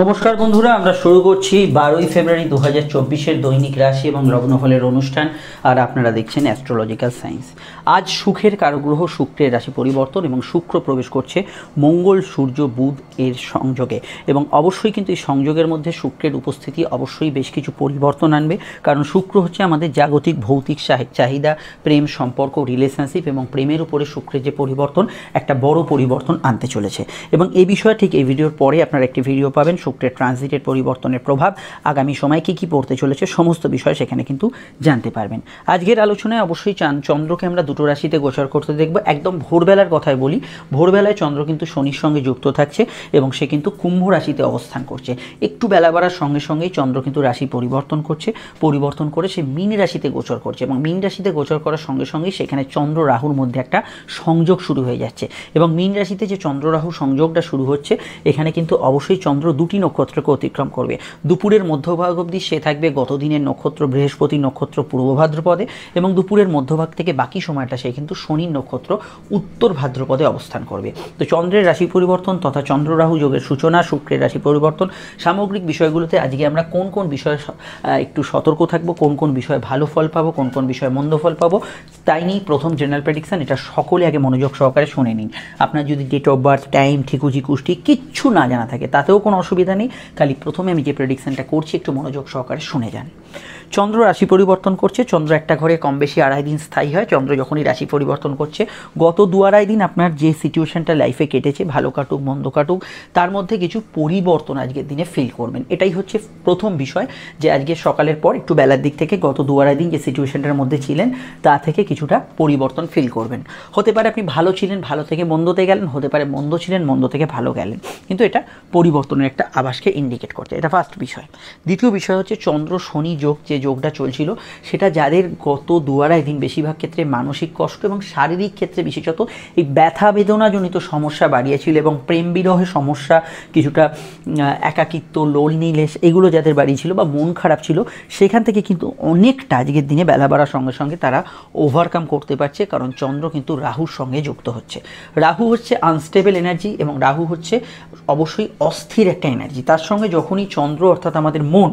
নমস্কার বন্ধুরা আমরা শুরু করছি বারোই ফেব্রুয়ারি দু হাজার চব্বিশের দৈনিক রাশি এবং লগ্নফলের অনুষ্ঠান আর আপনারা দেখছেন অ্যাস্ট্রোলজিক্যাল সায়েন্স আজ সুখের কারগ্রহ শুক্রের রাশি পরিবর্তন এবং শুক্র প্রবেশ করছে মঙ্গল সূর্য বুধ এর সংযোগে এবং অবশ্যই কিন্তু এই সংযোগের মধ্যে শুক্রের উপস্থিতি অবশ্যই বেশ কিছু পরিবর্তন আনবে কারণ শুক্র হচ্ছে আমাদের জাগতিক ভৌতিক চাহিদা প্রেম সম্পর্ক রিলেশনশিপ এবং প্রেমের উপরে শুক্রের যে পরিবর্তন একটা বড় পরিবর্তন আনতে চলেছে এবং এই বিষয়ে ঠিক এই ভিডিওর পরে আপনারা একটি ভিডিও পাবেন করবেন শুক্রের ট্রানজিটের পরিবর্তনের প্রভাব আগামী সময় কী কী পড়তে চলেছে সমস্ত বিষয় সেখানে কিন্তু জানতে পারবেন আজকের আলোচনায় অবশ্যই চান চন্দ্রকে আমরা দুটো রাশিতে গোচর করতে দেখব একদম ভোরবেলার কথায় বলি ভোরবেলায় চন্দ্র কিন্তু শনির সঙ্গে যুক্ত থাকছে এবং সে কিন্তু কুম্ভ রাশিতে অবস্থান করছে একটু বেলা বাড়ার সঙ্গে সঙ্গেই চন্দ্র কিন্তু রাশি পরিবর্তন করছে পরিবর্তন করে সে মিন রাশিতে গোচর করছে এবং মিন রাশিতে গোচর করার সঙ্গে সঙ্গেই সেখানে চন্দ্র রাহুর মধ্যে একটা সংযোগ শুরু হয়ে যাচ্ছে এবং মিন রাশিতে যে চন্দ্র রাহু সংযোগটা শুরু হচ্ছে এখানে কিন্তু অবশ্যই চন্দ্র দুটি নক্ষত্রকে অতিক্রম করবে দুপুরের মধ্যভাগ অবধি সে থাকবে গত দিনের নক্ষত্র বৃহস্পতি নক্ষত্র পূর্ব ভাদ্রপদে এবং দুপুরের মধ্যভাগ থেকে বাকি সময়টা সে কিন্তু শনির নক্ষত্র উত্তর ভাদ্রপদে অবস্থান করবে তো চন্দ্রের রাশি পরিবর্তন তথা চন্দ্ররাহু যোগের সূচনা শুক্রের রাশি পরিবর্তন সামগ্রিক বিষয়গুলোতে আজকে আমরা কোন কোন বিষয়ে একটু সতর্ক থাকব কোন কোন বিষয়ে ভালো ফল পাবো কোন কোন বিষয়ে মন্দ ফল পাবো তাই নিয়েই প্রথম জেনারেল প্রেডিকশান এটা সকলে আগে মনোযোগ সহকারে শুনে নিন আপনার যদি ডেট অফ বার্থ টাইম ঠিকুজি কুষ্টি কিচ্ছু না জানা থাকে তাতেও কোনো অসুবিধা অসুবিধা নেই খালি প্রথমে আমি যে প্রেডিকশানটা করছি একটু মনোযোগ সহকারে শুনে যান চন্দ্র রাশি পরিবর্তন করছে চন্দ্র একটা ঘরে কম বেশি আড়াই দিন স্থায়ী হয় চন্দ্র যখনই রাশি পরিবর্তন করছে গত দু আড়াই দিন আপনার যে সিচুয়েশনটা লাইফে কেটেছে ভালো কাটুক মন্দ কাটুক তার মধ্যে কিছু পরিবর্তন আজকের দিনে ফিল করবেন এটাই হচ্ছে প্রথম বিষয় যে আজকে সকালের পর একটু বেলার দিক থেকে গত দু আড়াই দিন যে সিচুয়েশনটার মধ্যে ছিলেন তা থেকে কিছুটা পরিবর্তন ফিল করবেন হতে পারে আপনি ভালো ছিলেন ভালো থেকে মন্দতে গেলেন হতে পারে মন্দ ছিলেন মন্দ থেকে ভালো গেলেন কিন্তু এটা পরিবর্তনের একটা আভাসকে ইন্ডিকেট করছে এটা ফার্স্ট বিষয় দ্বিতীয় বিষয় হচ্ছে চন্দ্র শনি যোগ যে যোগটা চলছিল সেটা যাদের গত দু আড়াই দিন বেশিরভাগ ক্ষেত্রে মানসিক কষ্ট এবং শারীরিক ক্ষেত্রে বিশেষত এই ব্যথা বেদনাজনিত সমস্যা বাড়িয়েছিল এবং প্রেম বিরহের সমস্যা কিছুটা একাকিত্ব লোল নীলেশ এগুলো যাদের বাড়িয়েছিল বা মন খারাপ ছিল সেখান থেকে কিন্তু অনেকটা আজকের দিনে বেলা বাড়ার সঙ্গে সঙ্গে তারা ওভারকাম করতে পারছে কারণ চন্দ্র কিন্তু রাহুর সঙ্গে যুক্ত হচ্ছে রাহু হচ্ছে আনস্টেবল এনার্জি এবং রাহু হচ্ছে অবশ্যই অস্থির একটা এনার্জি তার সঙ্গে যখনই চন্দ্র অর্থাৎ আমাদের মন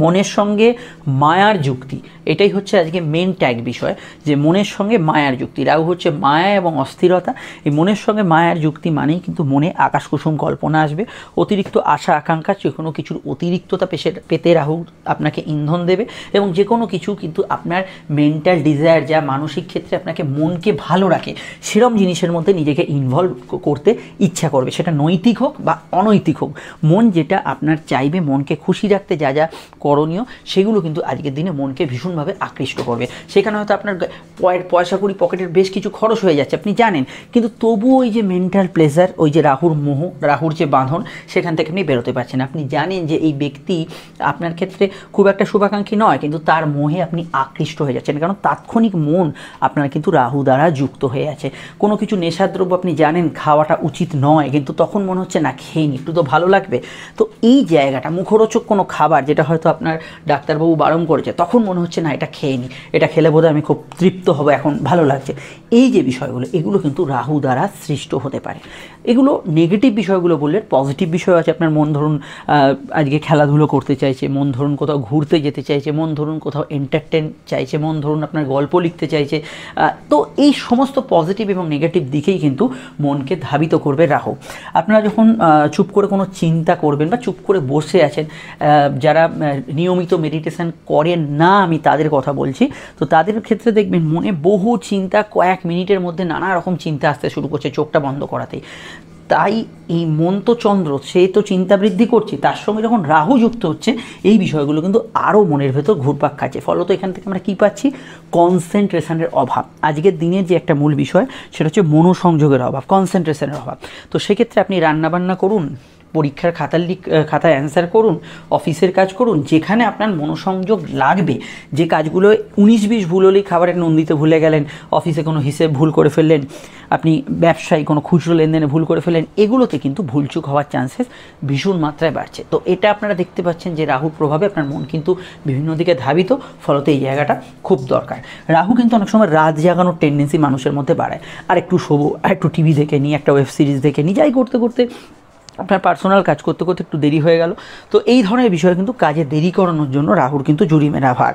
মনের সঙ্গে মায়ার যুক্তি এটাই হচ্ছে আজকে মেন ট্যাগ বিষয় যে মনের সঙ্গে মায়ার যুক্তি রাহু হচ্ছে মায়া এবং অস্থিরতা এই মনের সঙ্গে মায়ার যুক্তি মানেই কিন্তু মনে আকাশ কুসুম কল্পনা আসবে অতিরিক্ত আশা আকাঙ্ক্ষা যে কোনো কিছুর অতিরিক্ততা পেশে পেতে রাহু আপনাকে ইন্ধন দেবে এবং যে কোনো কিছু কিন্তু আপনার মেন্টাল ডিজায়ার যা মানসিক ক্ষেত্রে আপনাকে মনকে ভালো রাখে সেরম জিনিসের মধ্যে নিজেকে ইনভলভ করতে ইচ্ছা করবে সেটা নৈতিক হোক বা অনৈতিক হোক মন যেটা আপনার চাইবে মনকে খুশি রাখতে যা যা করণীয় সেগুলো কিন্তু আজকের দিনে মনকে ভীষণভাবে আকৃষ্ট করবে সেখানে হয়তো আপনার পয়সা কুড়ি পকেটের বেশ কিছু খরচ হয়ে যাচ্ছে আপনি জানেন কিন্তু তবু ওই যে মেন্টাল প্লেজার ওই যে রাহুর মোহ রাহুর যে বাঁধন সেখান থেকে আপনি বেরোতে পারছেন আপনি জানেন যে এই ব্যক্তি আপনার ক্ষেত্রে খুব একটা শুভাকাঙ্ক্ষী নয় কিন্তু তার মোহে আপনি আকৃষ্ট হয়ে যাচ্ছেন কারণ তাৎক্ষণিক মন আপনার কিন্তু রাহু দ্বারা যুক্ত হয়ে আছে কোনো কিছু নেশাদ্রব্য আপনি জানেন খাওয়াটা উচিত নয় কিন্তু তখন মনে হচ্ছে না খেয়ে নি একটু তো ভালো লাগবে তো এই জায়গাটা মুখরোচক কোনো খাবার যেটা হয়তো আপনার ডাক্তারবাবু বারণ করেছে তখন মনে হচ্ছে না এটা খেয়ে নিই এটা খেলে বোধহয় আমি খুব তৃপ্ত হব এখন ভালো লাগছে এই যে বিষয়গুলো এগুলো কিন্তু রাহু দ্বারা সৃষ্ট হতে পারে এগুলো নেগেটিভ বিষয়গুলো বললেন পজিটিভ বিষয় আছে আপনার মন ধরুন আজকে খেলাধুলো করতে চাইছে মন ধরুন কোথাও ঘুরতে যেতে চাইছে মন ধরুন কোথাও এন্টারটেন চাইছে মন ধরুন আপনার গল্প লিখতে চাইছে তো এই সমস্ত পজিটিভ এবং নেগেটিভ দিকেই কিন্তু মনকে ধাবিত করবে রাহু আপনারা যখন চুপ করে কোনো চিন্তা করবেন বা চুপ করে বসে আছেন যারা নিয়মিত মেডিটেশন করেন না আমি তাদের কথা বলছি তো তাদের ক্ষেত্রে দেখবেন মনে বহু চিন্তা কয়েক মিনিটের মধ্যে নানা রকম চিন্তা আসতে শুরু করছে চোখটা বন্ধ করাতেই তাই এই মন্তচন্দ্র সে তো চিন্তা বৃদ্ধি করছে তার সঙ্গে যখন রাহু যুক্ত হচ্ছে এই বিষয়গুলো কিন্তু আরও মনের ভেতর ঘুরপাক খাচ্ছে ফলত এখান থেকে আমরা কী পাচ্ছি কনসেন্ট্রেশনের অভাব আজকের দিনের যে একটা মূল বিষয় সেটা হচ্ছে মনোসংযোগের অভাব কনসেন্ট্রেশনের অভাব তো সেক্ষেত্রে আপনি রান্নাবান্না করুন পরীক্ষার খাতার লিখ খাতায় অ্যান্সার করুন অফিসের কাজ করুন যেখানে আপনার মনোসংযোগ লাগবে যে কাজগুলো উনিশ বিশ ভুল হলেই খাবারের নন্দিতে ভুলে গেলেন অফিসে কোনো হিসেব ভুল করে ফেললেন আপনি ব্যবসায় কোনো খুচরো লেনদেনে ভুল করে ফেলেন এগুলোতে কিন্তু ভুলচুক হওয়ার চান্সেস ভীষণ মাত্রায় বাড়ছে তো এটা আপনারা দেখতে পাচ্ছেন যে রাহুর প্রভাবে আপনার মন কিন্তু বিভিন্ন দিকে ধাবিত ফলতে এই জায়গাটা খুব দরকার রাহু কিন্তু অনেক সময় রাত জাগানোর টেন্ডেন্সি মানুষের মধ্যে বাড়ায় আর একটু শোবো আর একটু টিভি দেখে নিই একটা ওয়েব সিরিজ দেখে নিই যাই করতে করতে আপনার পার্সোনাল কাজ করতে করতে একটু দেরি হয়ে গেল তো এই ধরনের বিষয় কিন্তু কাজে দেরি করানোর জন্য রাহুর কিন্তু জুরিমের আভার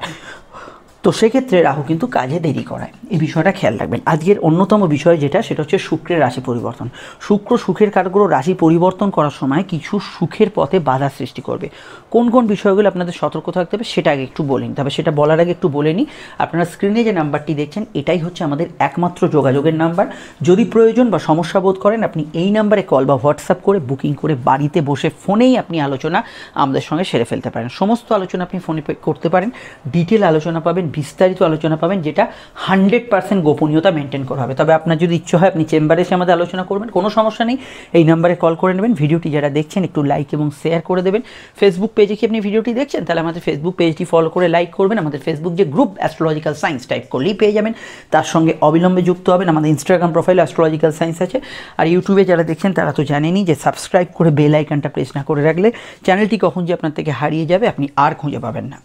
তো সেক্ষেত্রে রাহু কিন্তু কাজে দেরি করায় এই বিষয়টা খেয়াল রাখবেন আজকের অন্যতম বিষয় যেটা সেটা হচ্ছে শুক্রের রাশি পরিবর্তন শুক্র সুখের কারগুলো রাশি পরিবর্তন করার সময় কিছু সুখের পথে বাধা সৃষ্টি করবে কোন কোন বিষয়গুলো আপনাদের সতর্ক থাকতে হবে সেটা আগে একটু বলে নিতে হবে সেটা বলার আগে একটু বলে নিই আপনারা স্ক্রিনে যে নাম্বারটি দেখছেন এটাই হচ্ছে আমাদের একমাত্র যোগাযোগের নাম্বার যদি প্রয়োজন বা সমস্যা বোধ করেন আপনি এই নাম্বারে কল বা হোয়াটসঅ্যাপ করে বুকিং করে বাড়িতে বসে ফোনেই আপনি আলোচনা আমাদের সঙ্গে সেরে ফেলতে পারেন সমস্ত আলোচনা আপনি ফোনে করতে পারেন ডিটেল আলোচনা পাবেন বিস্তারিত আলোচনা পাবেন যেটা হান্ড্রেড পার্সেন্ট গোপনীয়তা মেনটেন করা হবে তবে আপনার যদি ইচ্ছে হয় আপনি চেম্বারে এসে আমাদের আলোচনা করবেন কোনো সমস্যা নেই এই নাম্বারে কল করে নেবেন ভিডিওটি যারা দেখছেন একটু লাইক এবং শেয়ার করে দেবেন ফেসবুক পেজে কি আপনি ভিডিওটি দেখছেন তাহলে আমাদের ফেসবুক পেজটি ফলো করে লাইক করবেন আমাদের ফেসবুক যে গ্রুপ অ্যাস্ট্রোলজিক্যাল সায়েন্স টাইপ করলেই পেয়ে যাবেন তার সঙ্গে অবিলম্বে যুক্ত হবেন আমাদের ইনস্টাগ্রাম প্রোফাইল অ্যাস্ট্রোলজিক্যাল সায়েন্স আছে আর ইউটিউবে যারা দেখছেন তারা তো জানেনি যে সাবস্ক্রাইব করে বেল আইকনটা প্রেস না করে রাখলে চ্যানেলটি কখন যে আপনার থেকে হারিয়ে যাবে আপনি আর খুঁজে পাবেন না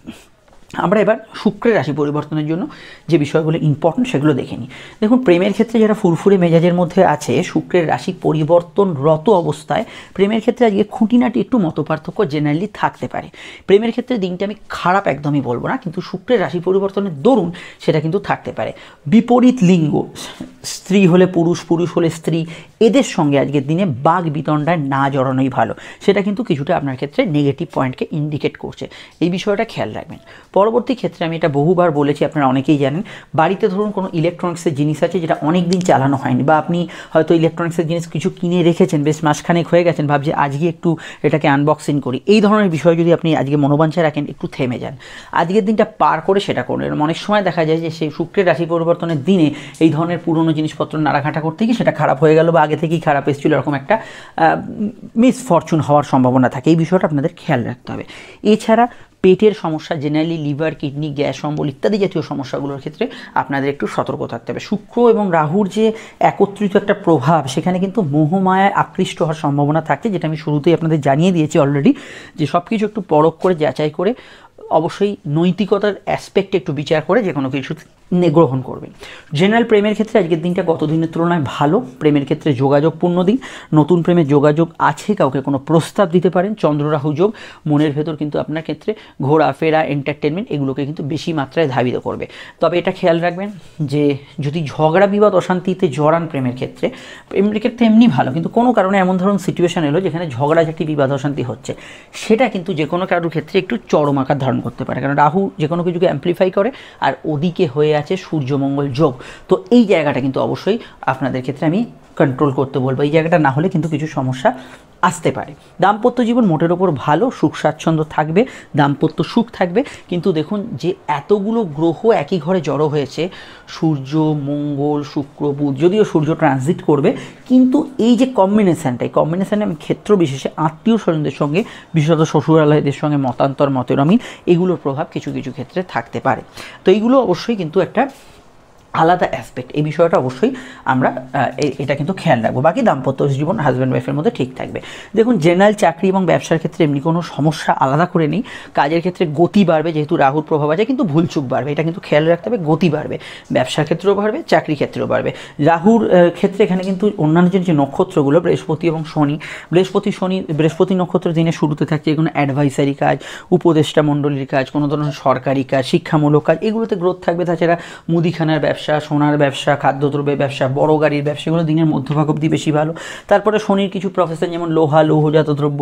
আমরা এবার শুক্রের রাশি পরিবর্তনের জন্য যে বিষয়গুলো ইম্পর্টেন্ট সেগুলো দেখে নিই দেখুন প্রেমের ক্ষেত্রে যারা ফুরফুরে মেজাজের মধ্যে আছে শুক্রের রাশি পরিবর্তনরত অবস্থায় প্রেমের ক্ষেত্রে আজকে খুঁটিনাটি একটু মতপার্থক্য জেনারেলি থাকতে পারে প্রেমের ক্ষেত্রে দিনটা আমি খারাপ একদমই বলবো না কিন্তু শুক্রের রাশি পরিবর্তনের দরুন সেটা কিন্তু থাকতে পারে বিপরীত লিঙ্গ স্ত্রী হলে পুরুষ পুরুষ হলে স্ত্রী এদের সঙ্গে আজকের দিনে বাঘ বিতণ্ডায় না জড়ানোই ভালো সেটা কিন্তু কিছুটা আপনার ক্ষেত্রে নেগেটিভ পয়েন্টকে ইন্ডিকেট করছে এই বিষয়টা খেয়াল রাখবেন পরবর্তী ক্ষেত্রে আমি এটা বহুবার বলেছি আপনারা অনেকেই জানেন বাড়িতে ধরুন কোনো ইলেকট্রনিক্সের জিনিস আছে যেটা অনেক দিন চালানো হয়নি বা আপনি হয়তো ইলেকট্রনিক্সের জিনিস কিছু কিনে রেখেছেন বেশ মাসখানেক হয়ে গেছেন ভাবছি আজকে একটু এটাকে আনবক্সিং করি এই ধরনের বিষয় যদি আপনি আজকে মনোবাঞ্ছা রাখেন একটু থেমে যান আজকের দিনটা পার করে সেটা করুন এরকম অনেক সময় দেখা যায় যে সেই শুক্রের রাশি পরিবর্তনের দিনে এই ধরনের পুরনো জিনিসপত্র নাড়াঘাটা করতে গিয়ে সেটা খারাপ হয়ে গেল বা আগে থেকেই খারাপ এসেছিল এরকম একটা মিসফরচুন হওয়ার সম্ভাবনা থাকে এই বিষয়টা আপনাদের খেয়াল রাখতে হবে এছাড়া পেটের সমস্যা জেনারেলি লিভার কিডনি গ্যাস অম্বল ইত্যাদি জাতীয় সমস্যাগুলোর ক্ষেত্রে আপনাদের একটু সতর্ক থাকতে হবে শুক্র এবং রাহুর যে একত্রিত একটা প্রভাব সেখানে কিন্তু মোহমায়া আকৃষ্ট হওয়ার সম্ভাবনা থাকছে যেটা আমি শুরুতেই আপনাদের জানিয়ে দিয়েছি অলরেডি যে সব কিছু একটু পরখ করে যাচাই করে অবশ্যই নৈতিকতার অ্যাসপেক্টে একটু বিচার করে যে কোনো কিছু গ্রহণ করবেন জেনারেল প্রেমের ক্ষেত্রে আজকের দিনটা গত দিনের তুলনায় ভালো প্রেমের ক্ষেত্রে যোগাযোগপূর্ণ দিন নতুন প্রেমের যোগাযোগ আছে কাউকে কোনো প্রস্তাব দিতে পারেন চন্দ্ররাহু যোগ মনের ভেতর কিন্তু আপনার ক্ষেত্রে ঘোরাফেরা এন্টারটেনমেন্ট এগুলোকে কিন্তু বেশি মাত্রায় ধাবিত করবে তবে এটা খেয়াল রাখবেন যে যদি ঝগড়া বিবাদ অশান্তিতে জড়ান প্রেমের ক্ষেত্রে প্রেমের ক্ষেত্রে এমনি ভালো কিন্তু কোনো কারণে এমন ধরুন সিচুয়েশান এলো যেখানে ঝগড়া ঝগড়াঝাটি বিবাদ অশান্তি হচ্ছে সেটা কিন্তু যে কোনো কারোর ক্ষেত্রে একটু চরম আকার ধারণ করতে পারে কারণ রাহু যে কোনো কিছুকে অ্যাম্প্লিফাই করে আর ওদিকে হয়ে আছে সূর্যমঙ্গল যোগ তো এই জায়গাটা কিন্তু অবশ্যই আপনাদের ক্ষেত্রে আমি কন্ট্রোল করতে বলবো এই জায়গাটা না হলে কিন্তু কিছু সমস্যা আসতে পারে দাম্পত্য জীবন মোটের ওপর ভালো সুখ স্বাচ্ছন্দ্য থাকবে দাম্পত্য সুখ থাকবে কিন্তু দেখুন যে এতগুলো গ্রহ একই ঘরে জড়ো হয়েছে সূর্য মঙ্গল শুক্র বুধ যদিও সূর্য ট্রানজিট করবে কিন্তু এই যে কম্বিনেশানটা এই কম্বিনেশানে আমি ক্ষেত্র বিশেষে আত্মীয় স্বজনদের সঙ্গে বিশেষত শ্বশুরালয়দের সঙ্গে মতান্তর মতেরমিন এগুলোর প্রভাব কিছু কিছু ক্ষেত্রে থাকতে পারে তো এইগুলো অবশ্যই কিন্তু একটা আলাদা অ্যাসপেক্ট এই বিষয়টা অবশ্যই আমরা এটা কিন্তু খেয়াল রাখবো বাকি দাম্পত্য জীবন হাজব্যান্ড ওয়াইফের মধ্যে ঠিক থাকবে দেখুন জেনারেল চাকরি এবং ব্যবসার ক্ষেত্রে এমনি কোনো সমস্যা আলাদা করে নেই কাজের ক্ষেত্রে গতি বাড়বে যেহেতু রাহুর প্রভাব আছে কিন্তু ভুলচুক বাড়বে এটা কিন্তু খেয়াল রাখতে হবে গতি বাড়বে ব্যবসার ক্ষেত্রেও বাড়বে চাকরি ক্ষেত্রেও বাড়বে রাহুর ক্ষেত্রে এখানে কিন্তু অন্যান্য যে নক্ষত্রগুলো বৃহস্পতি এবং শনি বৃহস্পতি শনি বৃহস্পতি নক্ষত্র দিনে শুরুতে থাকছে কোনো অ্যাডভাইসারি কাজ উপদেষ্টা মণ্ডলীর কাজ কোনো ধরনের সরকারি কাজ শিক্ষামূলক কাজ এগুলোতে গ্রোথ থাকবে তাছাড়া মুদিখানার ব্যবসা ব্যবসা সোনার ব্যবসা খাদ্যদ্রব্যের ব্যবসা বড় গাড়ির ব্যবসাগুলো দিনের মধ্যভাগ অবধি বেশি ভালো তারপরে শনির কিছু প্রফেশন যেমন লোহা লৌহজাত দ্রব্য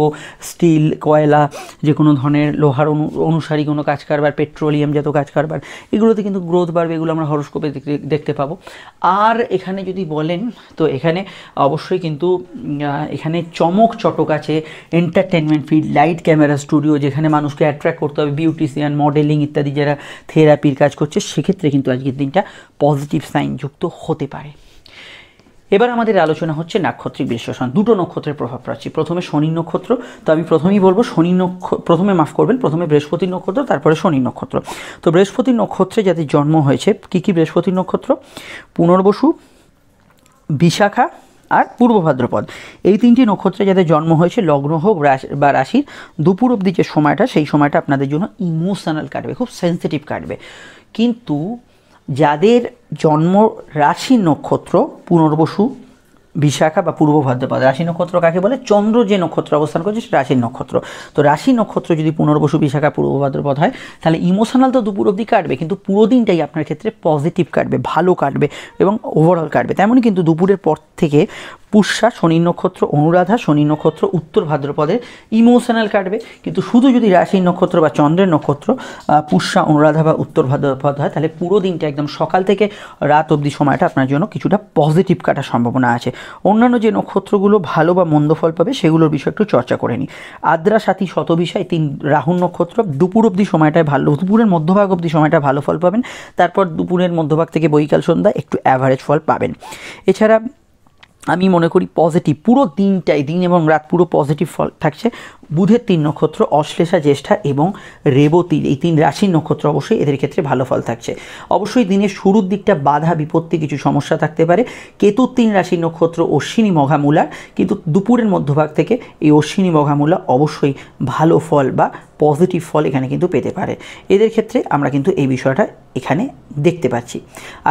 স্টিল কয়লা যে কোনো ধরনের লোহার অনু অনুসারী কোনো কাজ কারবার পেট্রোলিয়াম জাত কাজ কারবার এগুলোতে কিন্তু গ্রোথ বাড়বে এগুলো আমরা হরস্কোপে দেখতে পাবো আর এখানে যদি বলেন তো এখানে অবশ্যই কিন্তু এখানে চমক চটক আছে entertainment field light camera studio যেখানে মানুষকে অ্যাট্রাক্ট করতে হবে বিউটিশিয়ান মডেলিং ইত্যাদি যারা থেরাপির কাজ করছে সেক্ষেত্রে কিন্তু আজকের দিনটা পজিটিভ সাইন যুক্ত হতে পারে এবার আমাদের আলোচনা হচ্ছে নাক্ষত্রিক বিশ্লেষণ দুটো নক্ষত্রের প্রভাব পাচ্ছি প্রথমে শনি নক্ষত্র তো আমি প্রথমেই বলবো শনি নক্ষত্র প্রথমে মাফ করবেন প্রথমে বৃহস্পতি নক্ষত্র তারপরে শনি নক্ষত্র তো বৃহস্পতি নক্ষত্রে যাদের জন্ম হয়েছে কী কী বৃহস্পতি নক্ষত্র পুনর্বসু বিশাখা আর পূর্ব ভাদ্রপদ এই তিনটি নক্ষত্রে যাদের জন্ম হয়েছে লগ্ন হোক বা রাশির দুপুর অব্দি যে সময়টা সেই সময়টা আপনাদের জন্য ইমোশনাল কাটবে খুব সেন্সিটিভ কাটবে কিন্তু যাদের জন্ম রাশি নক্ষত্র পুনর্বসু বিশাখা বা পূর্ব ভাদ্রপদ রাশি নক্ষত্র কাকে বলে চন্দ্র যে নক্ষত্র অবস্থান করছে সেটা রাশির নক্ষত্র তো রাশি নক্ষত্র যদি পুনর্বসু বিশাখা পূর্ব ভাদ্রপদ হয় তাহলে ইমোশনাল তো দুপুর অবধি কাটবে কিন্তু পুরো দিনটাই আপনার ক্ষেত্রে পজিটিভ কাটবে ভালো কাটবে এবং ওভারঅল কাটবে তেমনই কিন্তু দুপুরের পর থেকে পুষ্যা শনি নক্ষত্র অনুরাধা শনি নক্ষত্র উত্তর ভাদ্রপদে ইমোশনাল কাটবে কিন্তু শুধু যদি রাশির নক্ষত্র বা চন্দ্রের নক্ষত্র পুষ্যা অনুরাধা বা উত্তর ভাদ্রপদ হয় তাহলে পুরো দিনটা একদম সকাল থেকে রাত অবধি সময়টা আপনার জন্য কিছুটা পজিটিভ কাটার সম্ভাবনা আছে অন্যান্য যে নক্ষত্রগুলো ভালো বা মন্দ ফল পাবে সেগুলোর বিষয়ে একটু চর্চা করে নিই আদ্রা সাথী শতবিষয় তিন রাহুল নক্ষত্র দুপুর অবধি সময়টায় ভালো দুপুরের মধ্যভাগ অবধি সময়টা ভালো ফল পাবেন তারপর দুপুরের মধ্যভাগ থেকে বৈকাল সন্ধ্যা একটু অ্যাভারেজ ফল পাবেন এছাড়া আমি মনে করি পজিটিভ পুরো দিনটাই দিন এবং রাত পুরো পজিটিভ ফল থাকছে বুধের তিন নক্ষত্র অশ্লেষা জ্যেষ্ঠা এবং রেবতী এই তিন রাশির নক্ষত্র অবশ্যই এদের ক্ষেত্রে ভালো ফল থাকছে অবশ্যই দিনের শুরুর দিকটা বাধা বিপত্তি কিছু সমস্যা থাকতে পারে কেতুর তিন রাশির নক্ষত্র অশ্বিনী মঘামূলা কিন্তু দুপুরের মধ্যভাগ থেকে এই অশ্বিনী মঘামূলা অবশ্যই ভালো ফল বা পজিটিভ ফল এখানে কিন্তু পেতে পারে এদের ক্ষেত্রে আমরা কিন্তু এই বিষয়টা এখানে দেখতে পাচ্ছি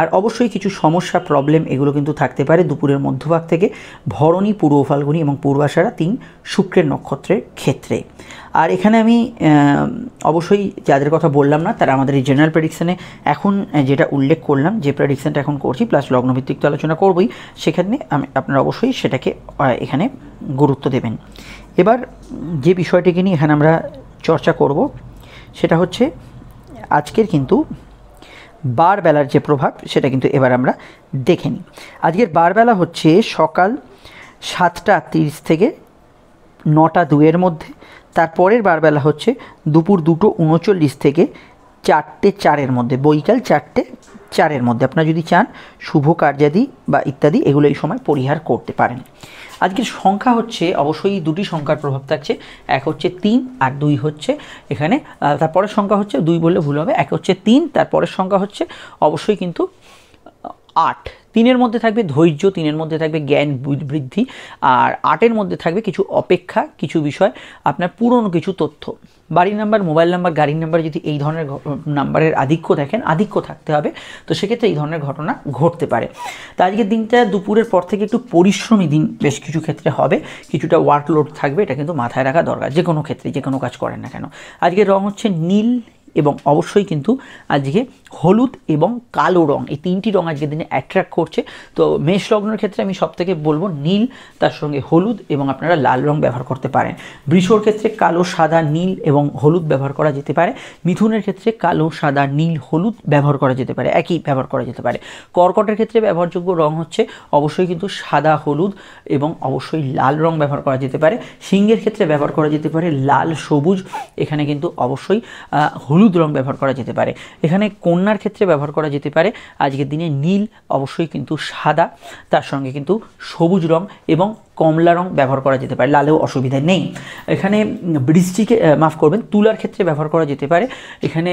আর অবশ্যই কিছু সমস্যা প্রবলেম এগুলো কিন্তু থাকতে পারে দুপুরের মধ্যভাগ থেকে ভরণী পূর্ব ফাল্গুনি এবং পূর্বাশারা তিন শুক্রের নক্ষত্রের ক্ষেত্রে আর এখানে আমি অবশ্যই যাদের কথা বললাম না তারা আমাদের এই জেনারেল প্রেডিকশানে এখন যেটা উল্লেখ করলাম যে প্রেডিকশানটা এখন করছি প্লাস লগ্নভিত্তিক তো আলোচনা করবই সেখানে আমি আপনারা অবশ্যই সেটাকে এখানে গুরুত্ব দেবেন এবার যে বিষয়টিকে নিয়ে এখানে আমরা চর্চা করব সেটা হচ্ছে আজকের কিন্তু বারবেলার যে প্রভাব সেটা কিন্তু এবার আমরা দেখে নিই আজকের বারবেলা হচ্ছে সকাল সাতটা তিরিশ থেকে নটা দুয়ের মধ্যে তারপরের বারবেলা হচ্ছে দুপুর দুটো উনচল্লিশ থেকে চারটে চারের মধ্যে বৈকাল চারটে চারের মধ্যে আপনারা যদি চান শুভ কার্যাদি বা ইত্যাদি এগুলো এই সময় পরিহার করতে পারেন আজকের সংখ্যা হচ্ছে অবশ্যই দুটি সংখ্যার প্রভাব থাকছে এক হচ্ছে তিন আর দুই হচ্ছে এখানে তারপরের সংখ্যা হচ্ছে দুই বললে ভুল হবে এক হচ্ছে তিন তারপরের সংখ্যা হচ্ছে অবশ্যই কিন্তু আট তিনের মধ্যে থাকবে ধৈর্য তিনের মধ্যে থাকবে জ্ঞান বৃদ্ধি আর আটের মধ্যে থাকবে কিছু অপেক্ষা কিছু বিষয় আপনার পুরনো কিছু তথ্য বাড়ির নাম্বার মোবাইল নাম্বার গাড়ির নাম্বার যদি এই ধরনের নাম্বারের আধিক্য দেখেন আধিক্য থাকতে হবে তো সেক্ষেত্রে এই ধরনের ঘটনা ঘটতে পারে তো আজকের দিনটা দুপুরের পর থেকে একটু পরিশ্রমী দিন বেশ কিছু ক্ষেত্রে হবে কিছুটা ওয়ার্কলোড থাকবে এটা কিন্তু মাথায় রাখা দরকার যে কোনো ক্ষেত্রে যে কোনো কাজ করেন না কেন আজকের রং হচ্ছে নীল এবং অবশ্যই কিন্তু আজকে হলুদ এবং কালো রং এই তিনটি রং আজকের দিনে অ্যাট্রাক্ট করছে তো মেষ লগ্নের ক্ষেত্রে আমি সবথেকে বলবো নীল তার সঙ্গে হলুদ এবং আপনারা লাল রং ব্যবহার করতে পারেন বৃষর ক্ষেত্রে কালো সাদা নীল এবং হলুদ ব্যবহার করা যেতে পারে মিথুনের ক্ষেত্রে কালো সাদা নীল হলুদ ব্যবহার করা যেতে পারে একই ব্যবহার করা যেতে পারে কর্কটের ক্ষেত্রে ব্যবহারযোগ্য রং হচ্ছে অবশ্যই কিন্তু সাদা হলুদ এবং অবশ্যই লাল রং ব্যবহার করা যেতে পারে সিংহের ক্ষেত্রে ব্যবহার করা যেতে পারে লাল সবুজ এখানে কিন্তু অবশ্যই হলুদ হলুদ রং ব্যবহার করা যেতে পারে এখানে কন্যার ক্ষেত্রে ব্যবহার করা যেতে পারে আজকের দিনে নীল অবশ্যই কিন্তু সাদা তার সঙ্গে কিন্তু সবুজ রং এবং কমলা রং ব্যবহার করা যেতে পারে লালেও অসুবিধা নেই এখানে বৃষ্টিকে মাফ করবেন তুলার ক্ষেত্রে ব্যবহার করা যেতে পারে এখানে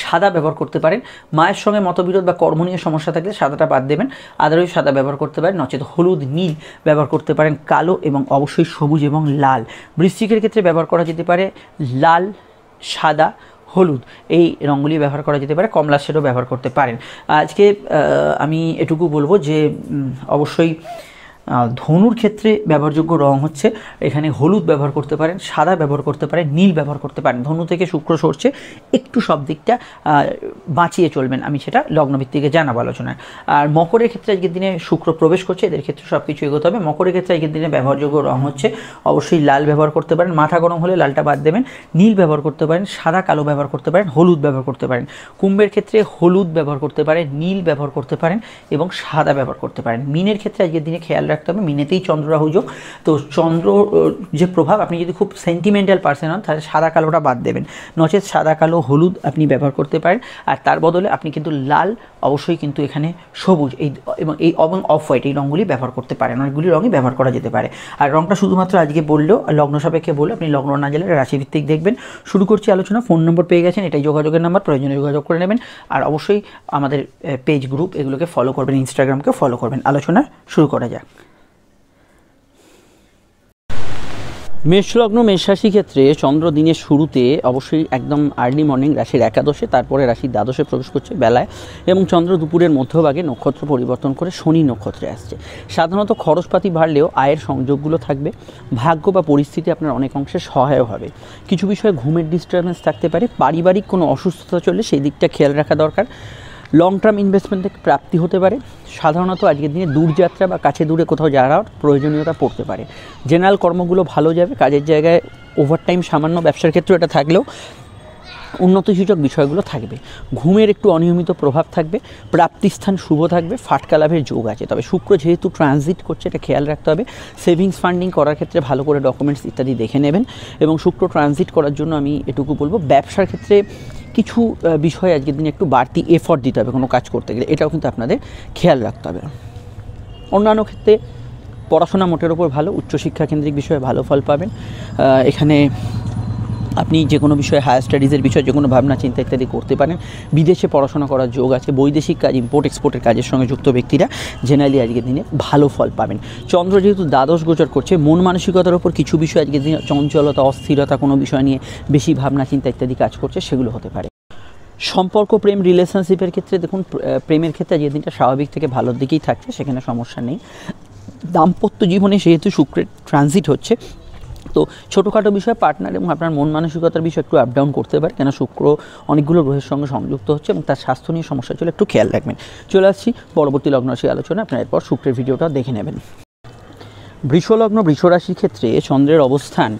সাদা ব্যবহার করতে পারেন মায়ের সঙ্গে মতবিরোধ বা কর্মনীয় সমস্যা থাকলে সাদাটা বাদ দেবেন আদারও সাদা ব্যবহার করতে পারেন নচেত হলুদ নীল ব্যবহার করতে পারেন কালো এবং অবশ্যই সবুজ এবং লাল বৃষ্টিকের ক্ষেত্রে ব্যবহার করা যেতে পারে লাল সাদা হলুদ এই রঙগুলি ব্যবহার করা যেতে পারে কমলা শেডও ব্যবহার করতে পারেন আজকে আমি এটুকু বলবো যে অবশ্যই ধনুর ক্ষেত্রে ব্যবহারযোগ্য রং হচ্ছে এখানে হলুদ ব্যবহার করতে পারেন সাদা ব্যবহার করতে পারেন নীল ব্যবহার করতে পারেন ধনু থেকে শুক্র সরছে একটু সব দিকটা বাঁচিয়ে চলবেন আমি সেটা লগ্নভিত্তিকে জানাবো আলোচনায় আর মকরের ক্ষেত্রে আজকের দিনে শুক্র প্রবেশ করছে এদের ক্ষেত্রে সব কিছু এগোতে হবে মকরের ক্ষেত্রে আজকের দিনে ব্যবহারযোগ্য রং হচ্ছে অবশ্যই লাল ব্যবহার করতে পারেন মাথা গরম হলে লালটা বাদ দেবেন নীল ব্যবহার করতে পারেন সাদা কালো ব্যবহার করতে পারেন হলুদ ব্যবহার করতে পারেন কুম্ভের ক্ষেত্রে হলুদ ব্যবহার করতে পারেন নীল ব্যবহার করতে পারেন এবং সাদা ব্যবহার করতে পারেন মিনের ক্ষেত্রে আজকের দিনে খেয়াল রাখতে হবে মিনেতেই চন্দ্র রাহু যোগ তো চন্দ্র যে প্রভাব আপনি যদি খুব সেন্টিমেন্টাল পার্সন হন তাহলে সাদা কালোটা বাদ দেবেন নচেত সাদা কালো হলুদ আপনি ব্যবহার করতে পারেন আর তার বদলে আপনি কিন্তু লাল অবশ্যই কিন্তু এখানে সবুজ এই এবং এই এবং অফ হোয়াইট এই রঙগুলি ব্যবহার করতে পারেন অনেকগুলি রঙই ব্যবহার করা যেতে পারে আর রঙটা শুধুমাত্র আজকে বললেও লগ্ন সাপেক্ষে বললে আপনি লগ্ন না জেলার রাশিভিত্তিক দেখবেন শুরু করছি আলোচনা ফোন নম্বর পেয়ে গেছেন এটাই যোগাযোগের নাম্বার প্রয়োজনে যোগাযোগ করে নেবেন আর অবশ্যই আমাদের পেজ গ্রুপ এগুলোকে ফলো করবেন ইনস্টাগ্রামকে ফলো করবেন আলোচনা শুরু করা যাক মেষলগ্ন মেষরাশি ক্ষেত্রে চন্দ্র দিনের শুরুতে অবশ্যই একদম আর্লি মর্নিং রাশির একাদশে তারপরে রাশির দ্বাদশে প্রবেশ করছে বেলায় এবং চন্দ্র দুপুরের মধ্যভাগে নক্ষত্র পরিবর্তন করে শনি নক্ষত্রে আসছে সাধারণত খরচপাতি বাড়লেও আয়ের সংযোগগুলো থাকবে ভাগ্য বা পরিস্থিতি আপনার অনেক অংশে সহায়ক হবে কিছু বিষয়ে ঘুমের ডিস্টারবেন্স থাকতে পারে পারিবারিক কোনো অসুস্থতা চললে সেই দিকটা খেয়াল রাখা দরকার লং টার্ম ইনভেস্টমেন্ট থেকে প্রাপ্তি হতে পারে সাধারণত আজকের দিনে দূরযাত্রা বা কাছে দূরে কোথাও যাওয়ার প্রয়োজনীয়তা পড়তে পারে জেনারেল কর্মগুলো ভালো যাবে কাজের জায়গায় ওভারটাইম সামান্য ব্যবসার ক্ষেত্রে এটা থাকলেও উন্নতিসূচক বিষয়গুলো থাকবে ঘুমের একটু অনিয়মিত প্রভাব থাকবে প্রাপ্তিস্থান শুভ থাকবে ফাটকা লাভের যোগ আছে তবে শুক্র যেহেতু ট্রানজিট করছে এটা খেয়াল রাখতে হবে সেভিংস ফান্ডিং করার ক্ষেত্রে ভালো করে ডকুমেন্টস ইত্যাদি দেখে নেবেন এবং শুক্র ট্রানজিট করার জন্য আমি এটুকু বলবো ব্যবসার ক্ষেত্রে কিছু বিষয় আজকের দিনে একটু বাড়তি এফর্ট দিতে হবে কোনো কাজ করতে গেলে এটাও কিন্তু আপনাদের খেয়াল রাখতে হবে অন্যান্য ক্ষেত্রে পড়াশোনা মোটের ওপর ভালো উচ্চশিক্ষা কেন্দ্রিক বিষয়ে ভালো ফল পাবেন এখানে আপনি যে কোনো বিষয়ে হায়ার স্টাডিজের বিষয়ে যে কোনো ভাবনা চিন্তা ইত্যাদি করতে পারেন বিদেশে পড়াশোনা করার যোগ আছে বৈদেশিক কাজ ইম্পোর্ট এক্সপোর্টের কাজের সঙ্গে যুক্ত ব্যক্তিরা জেনারেলি আজকের দিনে ভালো ফল পাবেন চন্দ্র যেহেতু দ্বাদশ গোচর করছে মন মানসিকতার ওপর কিছু বিষয় আজকের দিনে চঞ্চলতা অস্থিরতা কোনো বিষয় নিয়ে বেশি ভাবনা চিন্তা ইত্যাদি কাজ করছে সেগুলো হতে পারে সম্পর্ক প্রেম রিলেশনশিপের ক্ষেত্রে দেখুন প্রেমের ক্ষেত্রে আজকের দিনটা স্বাভাবিক থেকে ভালোর দিকেই থাকছে সেখানে সমস্যা নেই দাম্পত্য জীবনে সেহেতু শুক্রের ট্রানজিট হচ্ছে তো ছোটোখাটো বিষয়ে পার্টনার এবং আপনার মন মানসিকতার বিষয় একটু আপ ডাউন করতে পারে কেন শুক্র অনেকগুলো গ্রহের সঙ্গে সংযুক্ত হচ্ছে এবং তার স্বাস্থ্য নিয়ে সমস্যা চলে একটু খেয়াল রাখবেন চলে আসছি পরবর্তী লগ্নরাশি আলোচনা আপনার এরপর শুক্রের ভিডিওটা দেখে নেবেন বৃষলগ্ন বৃষরাশির ক্ষেত্রে চন্দ্রের অবস্থান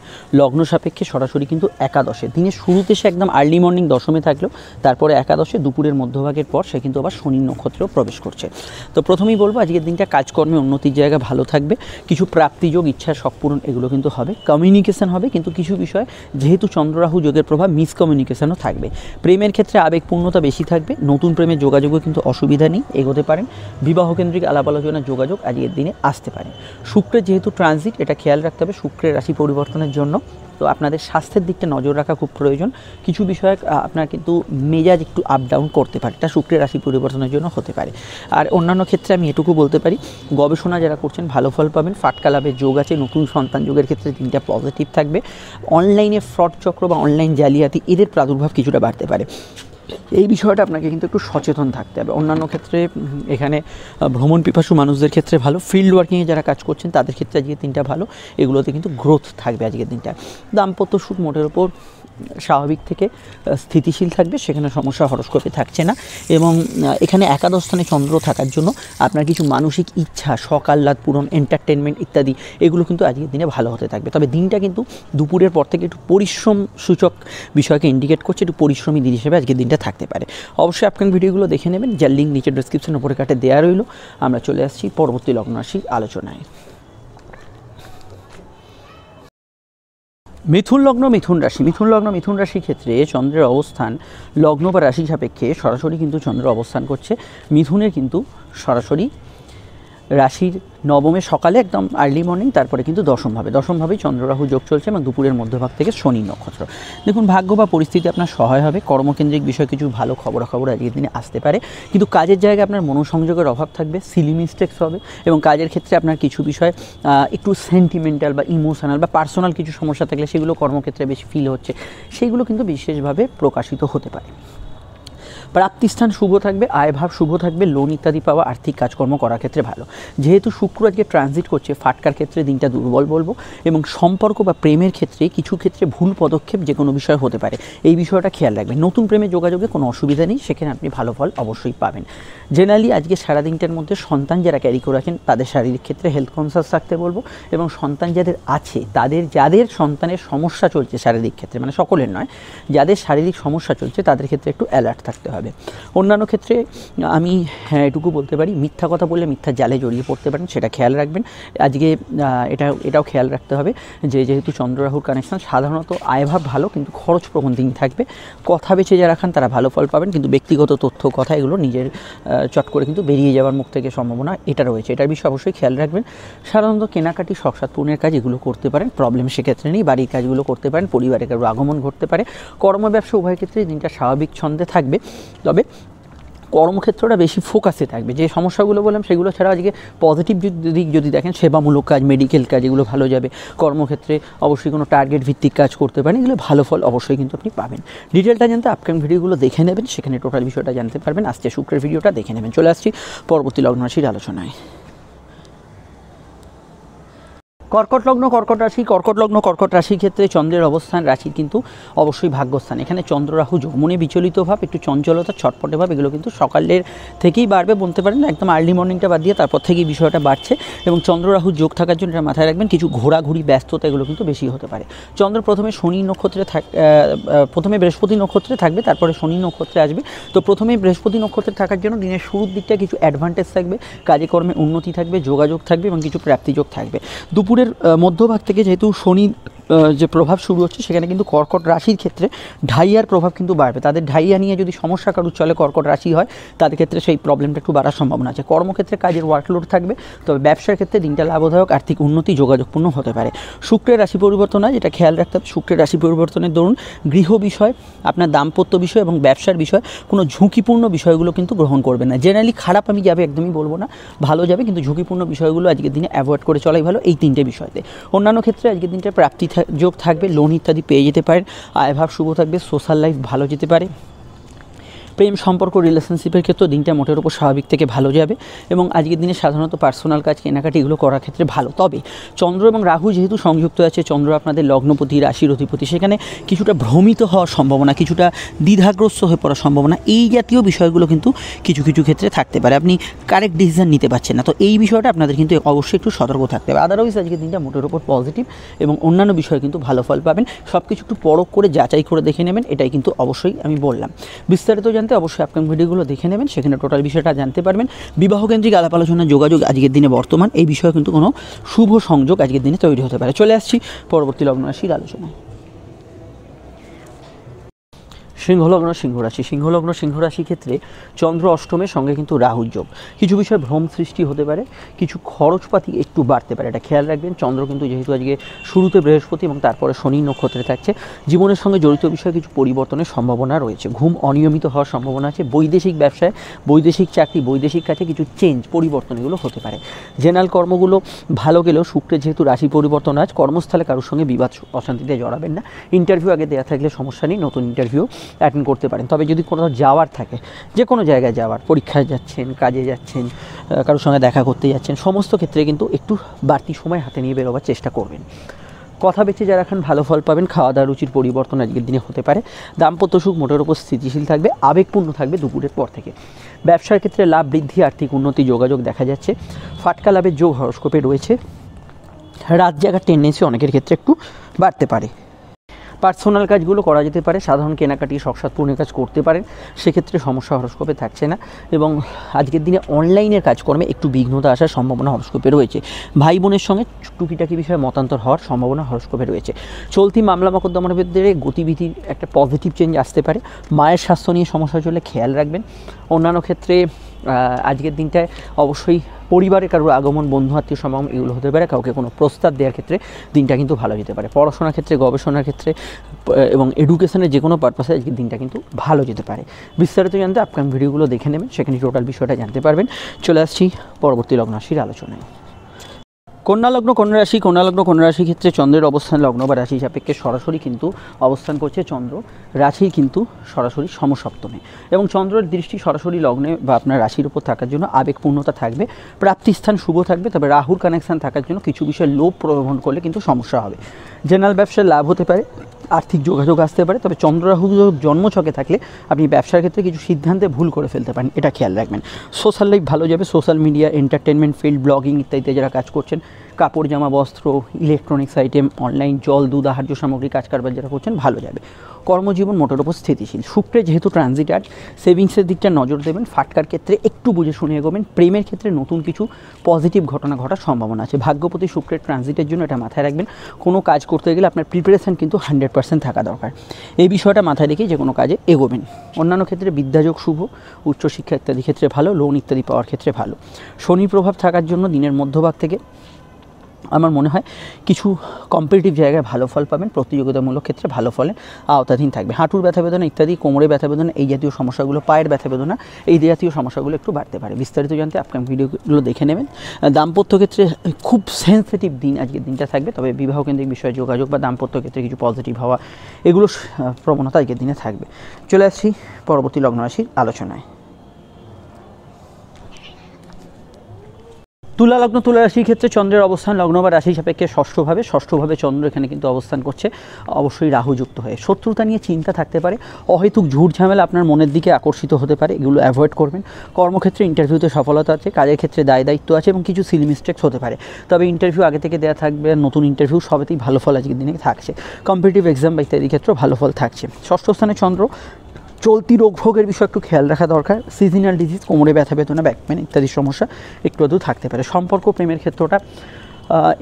লগ্ন সাপেক্ষে সরাসরি কিন্তু একাদশে দিনের শুরুতে সে একদম আর্লি মর্নিং দশমে থাকলেও তারপরে একাদশে দুপুরের মধ্যভাগের পর সে কিন্তু আবার শনি নক্ষত্রেও প্রবেশ করছে তো প্রথমেই বলবো আজকের দিনটা কাজকর্মে উন্নতির জায়গা ভালো থাকবে কিছু প্রাপ্তিযোগ ইচ্ছা শখ পূরণ এগুলো কিন্তু হবে কমিউনিকেশন হবে কিন্তু কিছু বিষয় যেহেতু চন্দ্ররাহু যোগের প্রভাব মিসকমিউনিকেশনও থাকবে প্রেমের ক্ষেত্রে আবেগপূর্ণতা বেশি থাকবে নতুন প্রেমের যোগাযোগও কিন্তু অসুবিধা নেই এগোতে পারেন বিবাহ কেন্দ্রিক আলাপ আলোচনা যোগাযোগ আজকের দিনে আসতে পারে শুক্রের যেহেতু ট্রানজিট এটা খেয়াল রাখতে হবে শুক্রের রাশি পরিবর্তনের জন্য তো আপনাদের স্বাস্থ্যের দিকটা নজর রাখা খুব প্রয়োজন কিছু বিষয়ে আপনার কিন্তু মেজাজ একটু আপ ডাউন করতে পারে এটা শুক্রের রাশি পরিবর্তনের জন্য হতে পারে আর অন্যান্য ক্ষেত্রে আমি এটুকু বলতে পারি গবেষণা যারা করছেন ভালো ফল পাবেন ফাটকা লাভের যোগ আছে নতুন সন্তান যোগের ক্ষেত্রে দিনটা পজিটিভ থাকবে অনলাইনে ফ্রড চক্র বা অনলাইন জালিয়াতি এদের প্রাদুর্ভাব কিছুটা বাড়তে পারে এই বিষয়টা আপনাকে কিন্তু একটু সচেতন থাকতে হবে অন্যান্য ক্ষেত্রে এখানে ভ্রমণ পিপাসু মানুষদের ক্ষেত্রে ভালো ফিল্ড ওয়ার্কিংয়ে যারা কাজ করছেন তাদের ক্ষেত্রে আজকে দিনটা ভালো এগুলোতে কিন্তু গ্রোথ থাকবে আজকের দিনটা দাম্পত্য সুখ মোটের ওপর স্বাভাবিক থেকে স্থিতিশীল থাকবে সেখানে সমস্যা হরস্কোপে থাকছে না এবং এখানে একাদশ স্থানে চন্দ্র থাকার জন্য আপনার কিছু মানসিক ইচ্ছা শখ পূরণ এন্টারটেনমেন্ট ইত্যাদি এগুলো কিন্তু আজকের দিনে ভালো হতে থাকবে তবে দিনটা কিন্তু দুপুরের পর থেকে একটু পরিশ্রম সূচক বিষয়কে ইন্ডিকেট করছে একটু পরিশ্রমী দিন হিসেবে আজকের দিনটা থাকতে পারে অবশ্যই আপনার ভিডিওগুলো দেখে নেবেন যার লিঙ্ক নিচে ডিসক্রিপশন উপরে কাটে দেওয়া রইল আমরা চলে আসছি পরবর্তী লগ্ন আলোচনায় মিথুন লগ্ন মিথুন রাশি মিথুন লগ্ন মিথুন রাশির ক্ষেত্রে চন্দ্রের অবস্থান লগ্ন বা রাশি সাপেক্ষে সরাসরি কিন্তু চন্দ্র অবস্থান করছে মিথুনের কিন্তু সরাসরি রাশির নবমে সকালে একদম আর্লি মর্নিং তারপরে কিন্তু দশমভাবে দশমভাবেই চন্দ্ররাহু যোগ চলছে এবং দুপুরের মধ্যভাগ থেকে শনি নক্ষত্র দেখুন ভাগ্য বা পরিস্থিতি আপনার সহায় হবে কর্মকেন্দ্রিক বিষয়ে কিছু ভালো খবরাখবর আজকের দিনে আসতে পারে কিন্তু কাজের জায়গায় আপনার মনোসংযোগের অভাব থাকবে সিলি মিস্টেক্স হবে এবং কাজের ক্ষেত্রে আপনার কিছু বিষয় একটু সেন্টিমেন্টাল বা ইমোশনাল বা পার্সোনাল কিছু সমস্যা থাকলে সেগুলো কর্মক্ষেত্রে বেশি ফিল হচ্ছে সেইগুলো কিন্তু বিশেষভাবে প্রকাশিত হতে পারে প্রাপ্তিস্থান শুভ থাকবে আয়ভাব শুভ থাকবে লোন ইত্যাদি পাওয়া আর্থিক কাজকর্ম করার ক্ষেত্রে ভালো যেহেতু শুক্র আজকে ট্রানজিট করছে ফাটকার ক্ষেত্রে দিনটা দুর্বল বলবো এবং সম্পর্ক বা প্রেমের ক্ষেত্রে কিছু ক্ষেত্রে ভুল পদক্ষেপ যে কোনো বিষয় হতে পারে এই বিষয়টা খেয়াল রাখবেন নতুন প্রেমে যোগাযোগে কোনো অসুবিধা নেই সেখানে আপনি ভালো ফল অবশ্যই পাবেন জেনারেলি আজকে সারাদিনটার মধ্যে সন্তান যারা ক্যারি করে রাখেন তাদের শারীরিক ক্ষেত্রে হেলথ কনসাস থাকতে বলবো এবং সন্তান যাদের আছে তাদের যাদের সন্তানের সমস্যা চলছে শারীরিক ক্ষেত্রে মানে সকলের নয় যাদের শারীরিক সমস্যা চলছে তাদের ক্ষেত্রে একটু অ্যালার্ট থাকতে হবে হবে অন্যান্য ক্ষেত্রে আমি হ্যাঁ, এটুকু বলতে পারি মিথ্যা কথা বলে মিথ্যা জালে জড়িয়ে পড়তে পারেন সেটা খেয়াল রাখবেন আজকে এটা এটাও খেয়াল রাখতে হবে যে যেহেতু চন্দ্ররাহুর কানেকশান সাধারণত আয়ভাব ভালো কিন্তু খরচ প্রবণ দিন থাকবে কথা বেছে যারা খান তারা ভালো ফল পাবেন কিন্তু ব্যক্তিগত তথ্য কথা এগুলো নিজের চট করে কিন্তু বেরিয়ে যাওয়ার মুখ থেকে সম্ভাবনা এটা রয়েছে এটার বিষয়ে অবশ্যই খেয়াল রাখবেন সাধারণত কেনাকাটি শখসাদ পূর্ণের কাজ এগুলো করতে পারেন প্রবলেম সেক্ষেত্রে নেই বাড়ির কাজগুলো করতে পারেন পরিবারের কারো আগমন ঘটতে পারে কর্ম ব্যবসা উভয় ক্ষেত্রে দিনটা স্বাভাবিক ছন্দে থাকবে তবে কর্মক্ষেত্রটা বেশি ফোকাসে থাকবে যে সমস্যাগুলো বললাম সেগুলো ছাড়া আজকে পজিটিভ দিক যদি দেখেন সেবামূলক কাজ মেডিকেল কাজ এগুলো ভালো যাবে কর্মক্ষেত্রে অবশ্যই কোনো টার্গেট ভিত্তিক কাজ করতে পারেন এগুলো ভালো ফল অবশ্যই কিন্তু আপনি পাবেন ডিটেলটা জানতে আপকামিং ভিডিওগুলো দেখে নেবেন সেখানে টোটাল বিষয়টা জানতে পারবেন আজকে শুক্রের ভিডিওটা দেখে নেবেন চলে আসছি পরবর্তী লগ্ন রাশির আলোচনায় কর্কট লগ্ন কর্কট রাশি কর্কট লগ্ন কর্কট রাশির ক্ষেত্রে চন্দ্রের অবস্থান রাশির কিন্তু অবশ্যই ভাগ্যস্থান এখানে চন্দ্ররাহু যোগ মনে বিচলিত ভাব একটু চঞ্চলতা ছটপটে ভাব এগুলো কিন্তু সকালের থেকেই বাড়বে বলতে পারেন একদম আর্লি মর্নিংটা বাদ দিয়ে তারপর থেকেই বিষয়টা বাড়ছে এবং চন্দ্ররাহু যোগ থাকার জন্য এটা মাথায় রাখবেন কিছু ঘোরাঘুরি ব্যস্ততা এগুলো কিন্তু বেশি হতে পারে চন্দ্র প্রথমে শনি নক্ষত্রে থাক প্রথমে বৃহস্পতি নক্ষত্রে থাকবে তারপরে শনি নক্ষত্রে আসবে তো প্রথমে বৃহস্পতি নক্ষত্রে থাকার জন্য দিনের শুরুর দিকটা কিছু অ্যাডভান্টেজ থাকবে কাজে কর্মে উন্নতি থাকবে যোগাযোগ থাকবে এবং কিছু প্রাপ্তিযোগ থাকবে দুপুরে মধ্যভাগ থেকে যেহেতু শনি যে প্রভাব শুরু হচ্ছে সেখানে কিন্তু কর্কট রাশির ক্ষেত্রে ঢাইয়ার প্রভাব কিন্তু বাড়বে তাদের ঢাইয়া নিয়ে যদি সমস্যা কারুর চলে কর্কট রাশি হয় তাদের ক্ষেত্রে সেই প্রবলেমটা একটু বাড়ার সম্ভাবনা আছে কর্মক্ষেত্রে কাজের ওয়ার্কলোড থাকবে তবে ব্যবসার ক্ষেত্রে দিনটা লাভদায়ক আর্থিক উন্নতি যোগাযোগপূর্ণ হতে পারে শুক্রের রাশি পরিবর্তন হয় যেটা খেয়াল রাখতে হবে শুক্রের রাশি পরিবর্তনের দরুন গৃহ বিষয় আপনার দাম্পত্য বিষয় এবং ব্যবসার বিষয় কোনো ঝুঁকিপূর্ণ বিষয়গুলো কিন্তু গ্রহণ করবে না জেনারেলি খারাপ আমি যাবে একদমই বলবো না ভালো যাবে কিন্তু ঝুঁকিপূর্ণ বিষয়গুলো আজকের দিনে অ্যাভয়েড করে চলাই ভালো এই তিনটে বিষয়তে অন্যান্য ক্ষেত্রে আজকের দিনটা প্রাপ্তি যোগ থাকবে লোন ইত্যাদি পেয়ে যেতে পারেন আয়ভাব শুভ থাকবে সোশ্যাল লাইফ ভালো যেতে পারে প্রেম সম্পর্ক রিলেশনশিপের ক্ষেত্রে দিনটা মোটের উপর স্বাভাবিক থেকে ভালো যাবে এবং আজকের দিনে সাধারণত পার্সোনাল কাজ কেনাকাটি এগুলো করার ক্ষেত্রে ভালো তবে চন্দ্র এবং রাহু যেহেতু সংযুক্ত আছে চন্দ্র আপনাদের লগ্নপতি রাশির অধিপতি সেখানে কিছুটা ভ্রমিত হওয়ার সম্ভাবনা কিছুটা দ্বিধাগ্রস্ত হয়ে পড়ার সম্ভাবনা এই জাতীয় বিষয়গুলো কিন্তু কিছু কিছু ক্ষেত্রে থাকতে পারে আপনি কারেক্ট ডিসিশন নিতে পারছেন না তো এই বিষয়টা আপনাদের কিন্তু অবশ্যই একটু সতর্ক থাকতে হবে আদারওয়াইজ আজকের দিনটা মোটের উপর পজিটিভ এবং অন্যান্য বিষয়ে কিন্তু ভালো ফল পাবেন সব কিছু একটু পরখ করে যাচাই করে দেখে নেবেন এটাই কিন্তু অবশ্যই আমি বললাম বিস্তারিত জানতে জানতে অবশ্যই আপনার ভিডিওগুলো দেখে নেবেন সেখানে টোটাল বিষয়টা জানতে পারবেন বিবাহকেন্দ্রিক আলাপ আলোচনা যোগাযোগ আজকের দিনে বর্তমান এই বিষয়ে কিন্তু কোনো শুভ সংযোগ আজকের দিনে তৈরি হতে পারে চলে আসছি পরবর্তী লগ্ন রাশির আলোচনায় সিংহলগ্ন সিংহরাশি সিংহলগ্ন সিংহরাশি ক্ষেত্রে চন্দ্র অষ্টমের সঙ্গে কিন্তু রাহুর যোগ কিছু বিষয়ে ভ্রম সৃষ্টি হতে পারে কিছু খরচপাতি একটু বাড়তে পারে এটা খেয়াল রাখবেন চন্দ্র কিন্তু যেহেতু আজকে শুরুতে বৃহস্পতি এবং তারপরে শনি নক্ষত্রে থাকছে জীবনের সঙ্গে জড়িত বিষয়ে কিছু পরিবর্তনের সম্ভাবনা রয়েছে ঘুম অনিয়মিত হওয়ার সম্ভাবনা আছে বৈদেশিক ব্যবসায় বৈদেশিক চাকরি বৈদেশিক কাছে কিছু চেঞ্জ পরিবর্তন এগুলো হতে পারে জেনারেল কর্মগুলো ভালো গেলেও শুক্রের যেহেতু রাশি পরিবর্তন আজ কর্মস্থলে কারোর সঙ্গে বিবাদ অশান্তিতে জড়াবেন না ইন্টারভিউ আগে দেওয়া থাকলে সমস্যা নেই নতুন ইন্টারভিউ অ্যাটেন্ড করতে পারেন তবে যদি কোনো যাওয়ার থাকে যে কোনো জায়গায় যাওয়ার পরীক্ষায় যাচ্ছেন কাজে যাচ্ছেন কারোর সঙ্গে দেখা করতে যাচ্ছেন সমস্ত ক্ষেত্রে কিন্তু একটু বাড়তি সময় হাতে নিয়ে বেরোবার চেষ্টা করবেন কথা বেছে যারা এখন ভালো ফল পাবেন খাওয়া দাওয়া রুচির পরিবর্তন আজকের দিনে হতে পারে দাম্পত্য সুখ মোটের ওপর স্থিতিশীল থাকবে আবেগপূর্ণ থাকবে দুপুরের পর থেকে ব্যবসার ক্ষেত্রে লাভ বৃদ্ধি আর্থিক উন্নতি যোগাযোগ দেখা যাচ্ছে ফাটকা লাভের যোগ হরস্কোপে রয়েছে রাত জায়গার টেন্ডেন্সি অনেকের ক্ষেত্রে একটু বাড়তে পারে পার্সোনাল কাজগুলো করা যেতে পারে সাধারণ কেনাকাটি শখসাদ কাজ করতে পারেন সেক্ষেত্রে সমস্যা হরস্কোপে থাকছে না এবং আজকের দিনে অনলাইনের কাজকর্মে একটু বিঘ্নতা আসার সম্ভাবনা হরস্কোপে রয়েছে ভাই বোনের সঙ্গে টুকিটাকি বিষয়ে মতান্তর হওয়ার সম্ভাবনা হরস্কোপে রয়েছে চলতি মামলা মকদ্দমার গতিবিধির একটা পজিটিভ চেঞ্জ আসতে পারে মায়ের স্বাস্থ্য নিয়ে সমস্যা চলে খেয়াল রাখবেন অন্যান্য ক্ষেত্রে আজকের দিনটায় অবশ্যই পরিবারে কারোর আগমন বন্ধু আত্মীয় সমাগম এগুলো হতে পারে কাউকে কোনো প্রস্তাব দেওয়ার ক্ষেত্রে দিনটা কিন্তু ভালো যেতে পারে পড়াশোনার ক্ষেত্রে গবেষণার ক্ষেত্রে এবং এডুকেশনের যে কোনো পারপাসে আজকে দিনটা কিন্তু ভালো যেতে পারে বিস্তারিত জানতে আপকামিং ভিডিওগুলো দেখে নেবেন সেখানে টোটাল বিষয়টা জানতে পারবেন চলে আসছি পরবর্তী লগ্নাশির আলোচনায় কন্যা লগ্ন কন্যা রাশি কন্যা লগ্ন কন্যা রাশির ক্ষেত্রে চন্দ্রের অবস্থান লগ্ন বা রাশি সাপেক্ষে সরাসরি কিন্তু অবস্থান করছে চন্দ্র রাশির কিন্তু সরাসরি সমসপ্তমে এবং চন্দ্রের দৃষ্টি সরাসরি লগ্নে বা আপনার রাশির উপর থাকার জন্য আবেগপূর্ণতা থাকবে প্রাপ্তিস্থান শুভ থাকবে তবে রাহুর কানেকশান থাকার জন্য কিছু বিষয়ে লোভ প্রবহন করলে কিন্তু সমস্যা হবে জেনারেল ব্যবসায় লাভ হতে পারে আর্থিক যোগাযোগ আসতে পারে তবে চন্দ্ররাহু জন্মছকে থাকলে আপনি ব্যবসার ক্ষেত্রে কিছু সিদ্ধান্তে ভুল করে ফেলতে পারেন এটা খেয়াল রাখবেন সোশ্যাল লাইফ ভালো যাবে social media entertainment field blogging ইত্যাদিতে যারা কাজ করছেন কাপড় জামা বস্ত্র ইলেকট্রনিক্স আইটেম অনলাইন জল দুধ আহার্য সামগ্রী কাজ কারবার যারা করছেন ভালো যাবে কর্মজীবন মোটের ওপর স্থিতিশীল শুক্রে যেহেতু ট্রানজিট আর সেভিংসের দিকটা নজর দেবেন ফাটকার ক্ষেত্রে একটু বুঝে শুনে এগোবেন প্রেমের ক্ষেত্রে নতুন কিছু পজিটিভ ঘটনা ঘটার সম্ভাবনা আছে ভাগ্যপতি শুক্রের ট্রানজিটের জন্য এটা মাথায় রাখবেন কোনো কাজ করতে গেলে আপনার প্রিপারেশান কিন্তু হান্ড্রেড পার্সেন্ট থাকা দরকার এই বিষয়টা মাথায় রেখে যে কোনো কাজে এগোবেন অন্যান্য ক্ষেত্রে বিদ্যাযোগ শুভ উচ্চশিক্ষা ইত্যাদি ক্ষেত্রে ভালো লোন ইত্যাদি পাওয়ার ক্ষেত্রে ভালো শনি প্রভাব থাকার জন্য দিনের মধ্যভাগ থেকে আমার মনে হয় কিছু কম্পিটিটিভ জায়গায় ভালো ফল পাবেন প্রতিযোগিতামূলক ক্ষেত্রে ভালো ফলে আওতাধীন থাকবে হাঁটুর ব্যথা বেদনা ইত্যাদি কোমরে ব্যথা বেদনা এই জাতীয় সমস্যাগুলো পায়ের ব্যথা বেদনা এই জাতীয় সমস্যাগুলো একটু বাড়তে পারে বিস্তারিত জানতে আপনার ভিডিওগুলো দেখে নেবেন দাম্পত্য ক্ষেত্রে খুব সেন্সিটিভ দিন আজকের দিনটা থাকবে তবে বিবাহ কেন্দ্রিক বিষয়ে যোগাযোগ বা দাম্পত্য ক্ষেত্রে কিছু পজিটিভ হওয়া এগুলো প্রবণতা আজকের দিনে থাকবে চলে আসছি পরবর্তী লগ্ন রাশির আলোচনায় তুলা লগ্ন তুলা রাশির ক্ষেত্রে চন্দ্রের অবস্থান লগ্ন বা রাশি সাপেক্ষে ষষ্ঠভাবে ষষ্ঠভাবে চন্দ্র এখানে কিন্তু অবস্থান করছে অবশ্যই রাহুযুক্ত হয়ে শত্রুতা নিয়ে চিন্তা থাকতে পারে অহেতুক ঝুট ঝামেলা আপনার মনের দিকে আকর্ষিত হতে পারে এগুলো অ্যাভয়েড করবেন কর্মক্ষেত্রে ইন্টারভিউতে সফলতা আছে কাজের ক্ষেত্রে দায় দায়িত্ব আছে এবং কিছু সিল মিস্টেক্স হতে পারে তবে ইন্টারভিউ আগে থেকে দেওয়া থাকবে নতুন ইন্টারভিউ সবেতেই ভালো ফল আজকের দিনে থাকছে কম্পিটিটিভ এক্সাম বা ইত্যাদি ক্ষেত্রেও ভালো ফল থাকছে ষষ্ঠ স্থানে চন্দ্র চলতি রোগ ভোগের বিষয়ে একটু খেয়াল রাখা দরকার সিজনাল ডিজিজ কোমরে ব্যথা বেদনা ব্যাকপেন ইত্যাদি সমস্যা একটু আধু থাকতে পারে সম্পর্ক প্রেমের ক্ষেত্রটা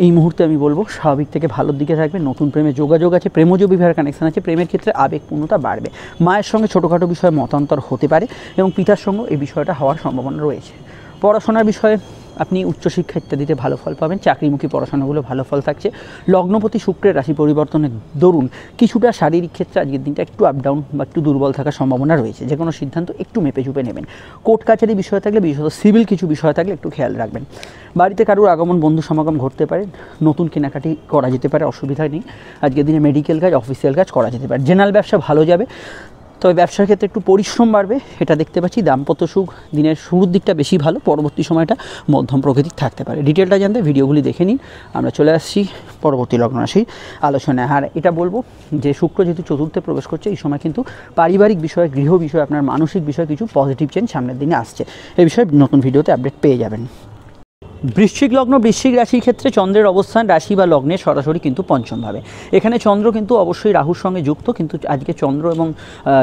এই মুহূর্তে আমি বলবো স্বাভাবিক থেকে ভালোর দিকে থাকবে নতুন প্রেমে যোগাযোগ আছে প্রেমজ বিবাহের কানেকশান আছে প্রেমের ক্ষেত্রে আবেগপূর্ণতা বাড়বে মায়ের সঙ্গে ছোটোখাটো বিষয়ে মতান্তর হতে পারে এবং পিতার সঙ্গেও এই বিষয়টা হওয়ার সম্ভাবনা রয়েছে পড়াশোনার বিষয়ে আপনি উচ্চশিক্ষা ইত্যাদিতে ভালো ফল পাবেন চাকরিমুখী পড়াশোনাগুলো ভালো ফল থাকছে লগ্নপতি শুক্রের রাশি পরিবর্তনের দরুন কিছুটা শারীরিক ক্ষেত্রে আজকের দিনটা একটু আপ ডাউন বা একটু দুর্বল থাকার সম্ভাবনা রয়েছে যে কোনো সিদ্ধান্ত একটু মেপে চুপে নেবেন কোর্ট কাছারি বিষয় থাকলে বিশেষত সিভিল কিছু বিষয় থাকলে একটু খেয়াল রাখবেন বাড়িতে কারোর আগমন বন্ধু সমাগম ঘটতে পারে নতুন কেনাকাটি করা যেতে পারে অসুবিধা নেই আজকের দিনে মেডিকেল কাজ অফিসিয়াল কাজ করা যেতে পারে জেনারেল ব্যবসা ভালো যাবে তবে ব্যবসার ক্ষেত্রে একটু পরিশ্রম বাড়বে এটা দেখতে পাচ্ছি দাম্পত্য সুখ দিনের শুরুর দিকটা বেশি ভালো পরবর্তী সময়টা মধ্যম প্রকৃতির থাকতে পারে ডিটেলটা জানতে ভিডিওগুলি দেখে নিন আমরা চলে আসছি পরবর্তী লগ্ন লগ্নরাশির আলোচনায় আর এটা বলবো যে শুক্র যেহেতু চতুর্থে প্রবেশ করছে এই সময় কিন্তু পারিবারিক বিষয়ে গৃহ বিষয়ে আপনার মানসিক বিষয়ে কিছু পজিটিভ চেঞ্জ সামনের দিনে আসছে এই বিষয়ে নতুন ভিডিওতে আপডেট পেয়ে যাবেন বৃশ্চিক লগ্ন বৃশ্চিক রাশির ক্ষেত্রে চন্দ্রের অবস্থান রাশি বা লগ্নে সরাসরি কিন্তু পঞ্চমভাবে এখানে চন্দ্র কিন্তু অবশ্যই রাহুর সঙ্গে যুক্ত কিন্তু আজকে চন্দ্র এবং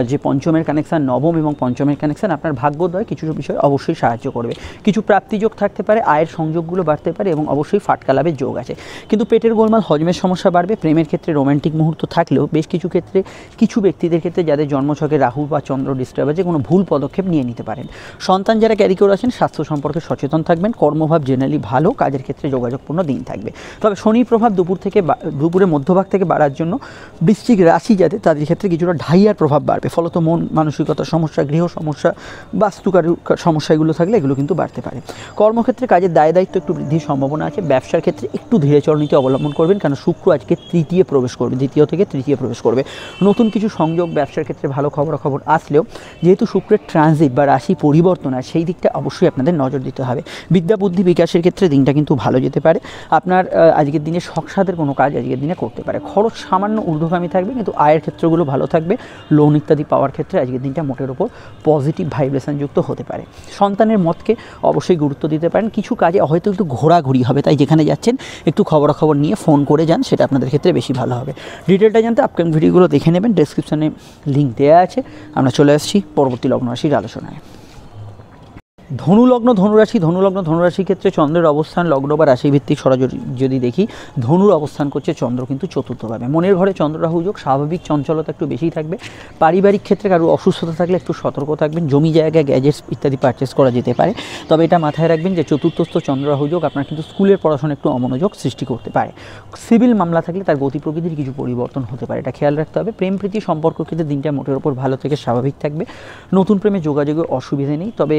যে পঞ্চমের কানেকশান নবম এবং পঞ্চমের কানেকশান আপনার ভাগ্যোদয় কিছু বিষয় অবশ্যই সাহায্য করবে কিছু প্রাপ্তিযোগ থাকতে পারে আয়ের সংযোগগুলো বাড়তে পারে এবং অবশ্যই ফাটকা লাভের যোগ আছে কিন্তু পেটের গোলমাল হজমের সমস্যা বাড়বে প্রেমের ক্ষেত্রে রোম্যান্টিক মুহূর্ত থাকলেও বেশ কিছু ক্ষেত্রে কিছু ব্যক্তিদের ক্ষেত্রে যাদের জন্মছকে রাহু বা চন্দ্র ডিস্টার্ব আছে কোনো ভুল পদক্ষেপ নিয়ে নিতে পারেন সন্তান যারা ক্যারি করে আছেন স্বাস্থ্য সম্পর্কে সচেতন থাকবেন কর্মভাব জেনারেল জেনারেলি ভালো কাজের ক্ষেত্রে যোগাযোগপূর্ণ দিন থাকবে তবে শনির প্রভাব দুপুর থেকে দুপুরের মধ্যভাগ থেকে বাড়ার জন্য বৃশ্চিক রাশি যাতে তাদের ক্ষেত্রে কিছুটা ঢাইয়ার প্রভাব বাড়বে ফলত মন মানসিকতার সমস্যা গৃহ সমস্যা বাস্তুকার সমস্যাগুলো থাকলে এগুলো কিন্তু বাড়তে পারে কর্মক্ষেত্রে কাজের দায় দায়িত্ব একটু বৃদ্ধির সম্ভাবনা আছে ব্যবসার ক্ষেত্রে একটু ধীরে চরণীতি অবলম্বন করবেন কারণ শুক্র আজকে তৃতীয় প্রবেশ করবে দ্বিতীয় থেকে তৃতীয় প্রবেশ করবে নতুন কিছু সংযোগ ব্যবসার ক্ষেত্রে ভালো খবরাখবর আসলেও যেহেতু শুক্রের ট্রানজিট বা রাশি পরিবর্তন আর সেই দিকটা অবশ্যই আপনাদের নজর দিতে হবে বিদ্যা বুদ্ধি বিকাশের রাশির ক্ষেত্রে দিনটা কিন্তু ভালো যেতে পারে আপনার আজকের দিনে শখসাদের কোনো কাজ আজকের দিনে করতে পারে খরচ সামান্য ঊর্ধ্বগামী থাকবে কিন্তু আয়ের ক্ষেত্রগুলো ভালো থাকবে লোন ইত্যাদি পাওয়ার ক্ষেত্রে আজকের দিনটা মোটের ওপর পজিটিভ যুক্ত হতে পারে সন্তানের মতকে অবশ্যই গুরুত্ব দিতে পারেন কিছু কাজে হয়তো একটু ঘোরাঘুরি হবে তাই যেখানে যাচ্ছেন একটু খবরাখবর নিয়ে ফোন করে যান সেটা আপনাদের ক্ষেত্রে বেশি ভালো হবে ডিটেলটা জানতে আপকামিং ভিডিওগুলো দেখে নেবেন ডেসক্রিপশানে লিঙ্ক দেওয়া আছে আমরা চলে আসছি পরবর্তী লগ্ন রাশির আলোচনায় ধনুলগ্ন ধনুরাশি ধনুলগ্ন ধনুরাশির ক্ষেত্রে চন্দ্রের অবস্থান লগ্ন বা রাশিভিত্তিক সরাসরি যদি দেখি ধনুর অবস্থান করছে চন্দ্র কিন্তু চতুর্থভাবে মনের ঘরে চন্দ্র রাহু যোগ স্বাভাবিক চঞ্চলতা একটু বেশি থাকবে পারিবারিক ক্ষেত্রে কারো অসুস্থতা থাকলে একটু সতর্ক থাকবেন জমি জায়গা গ্যাজেটস ইত্যাদি পারচেস করা যেতে পারে তবে এটা মাথায় রাখবেন যে চতুর্থস্থ চন্দ্র রাহু যোগ আপনার কিন্তু স্কুলের পড়াশোনা একটু অমনোযোগ সৃষ্টি করতে পারে সিভিল মামলা থাকলে তার গতি প্রকৃতির কিছু পরিবর্তন হতে পারে এটা খেয়াল রাখতে হবে প্রেম প্রীতি সম্পর্ক ক্ষেত্রে দিনটা মোটের ওপর ভালো থেকে স্বাভাবিক থাকবে নতুন প্রেমে যোগাযোগে অসুবিধে নেই তবে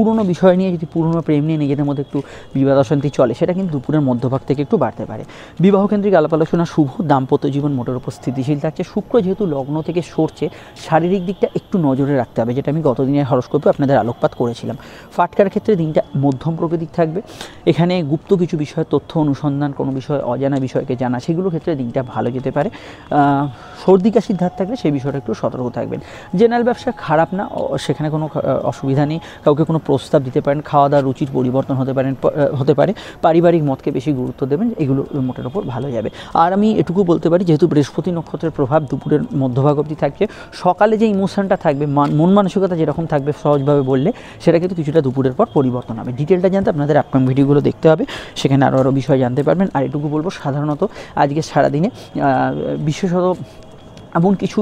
পুরনো বিষয় নিয়ে যদি পুরনো প্রেম নিয়ে নিজেদের মধ্যে একটু বিবাদ অশান্তি চলে সেটা কিন্তু দুপুরের মধ্যভাগ থেকে একটু বাড়তে পারে বিবাহ কেন্দ্রিক আলাপ আলোচনা শুভ দাম্পত্য জীবন মোটের উপর স্থিতিশীল থাকছে শুক্র যেহেতু লগ্ন থেকে সরছে শারীরিক দিকটা একটু নজরে রাখতে হবে যেটা আমি গতদিনের হরস্কোপে আপনাদের আলোকপাত করেছিলাম ফাটকার ক্ষেত্রে দিনটা মধ্যম প্রকৃতির থাকবে এখানে গুপ্ত কিছু বিষয় তথ্য অনুসন্ধান কোনো বিষয় অজানা বিষয়কে জানা সেগুলোর ক্ষেত্রে দিনটা ভালো যেতে পারে সর্দি কাশির ধার থাকলে সেই বিষয়টা একটু সতর্ক থাকবেন জেনারেল ব্যবসা খারাপ না সেখানে কোনো অসুবিধা নেই কাউকে কোনো প্রস্তাব দিতে পারেন খাওয়া দাওয়ার রুচির পরিবর্তন হতে পারেন হতে পারে পারিবারিক মতকে বেশি গুরুত্ব দেবেন এগুলো মোটের ওপর ভালো যাবে আর আমি এটুকু বলতে পারি যেহেতু বৃহস্পতি নক্ষত্রের প্রভাব দুপুরের মধ্যভাগ অবধি থাকছে সকালে যে ইমোশনটা থাকবে মন মানসিকতা যেরকম থাকবে সহজভাবে বললে সেটা কিন্তু কিছুটা দুপুরের পর পরিবর্তন হবে ডিটেলটা জানতে আপনাদের আপকাম ভিডিওগুলো দেখতে হবে সেখানে আরও আরও বিষয় জানতে পারবেন আর এটুকু বলবো সাধারণত আজকে সারাদিনে বিশেষত এমন কিছু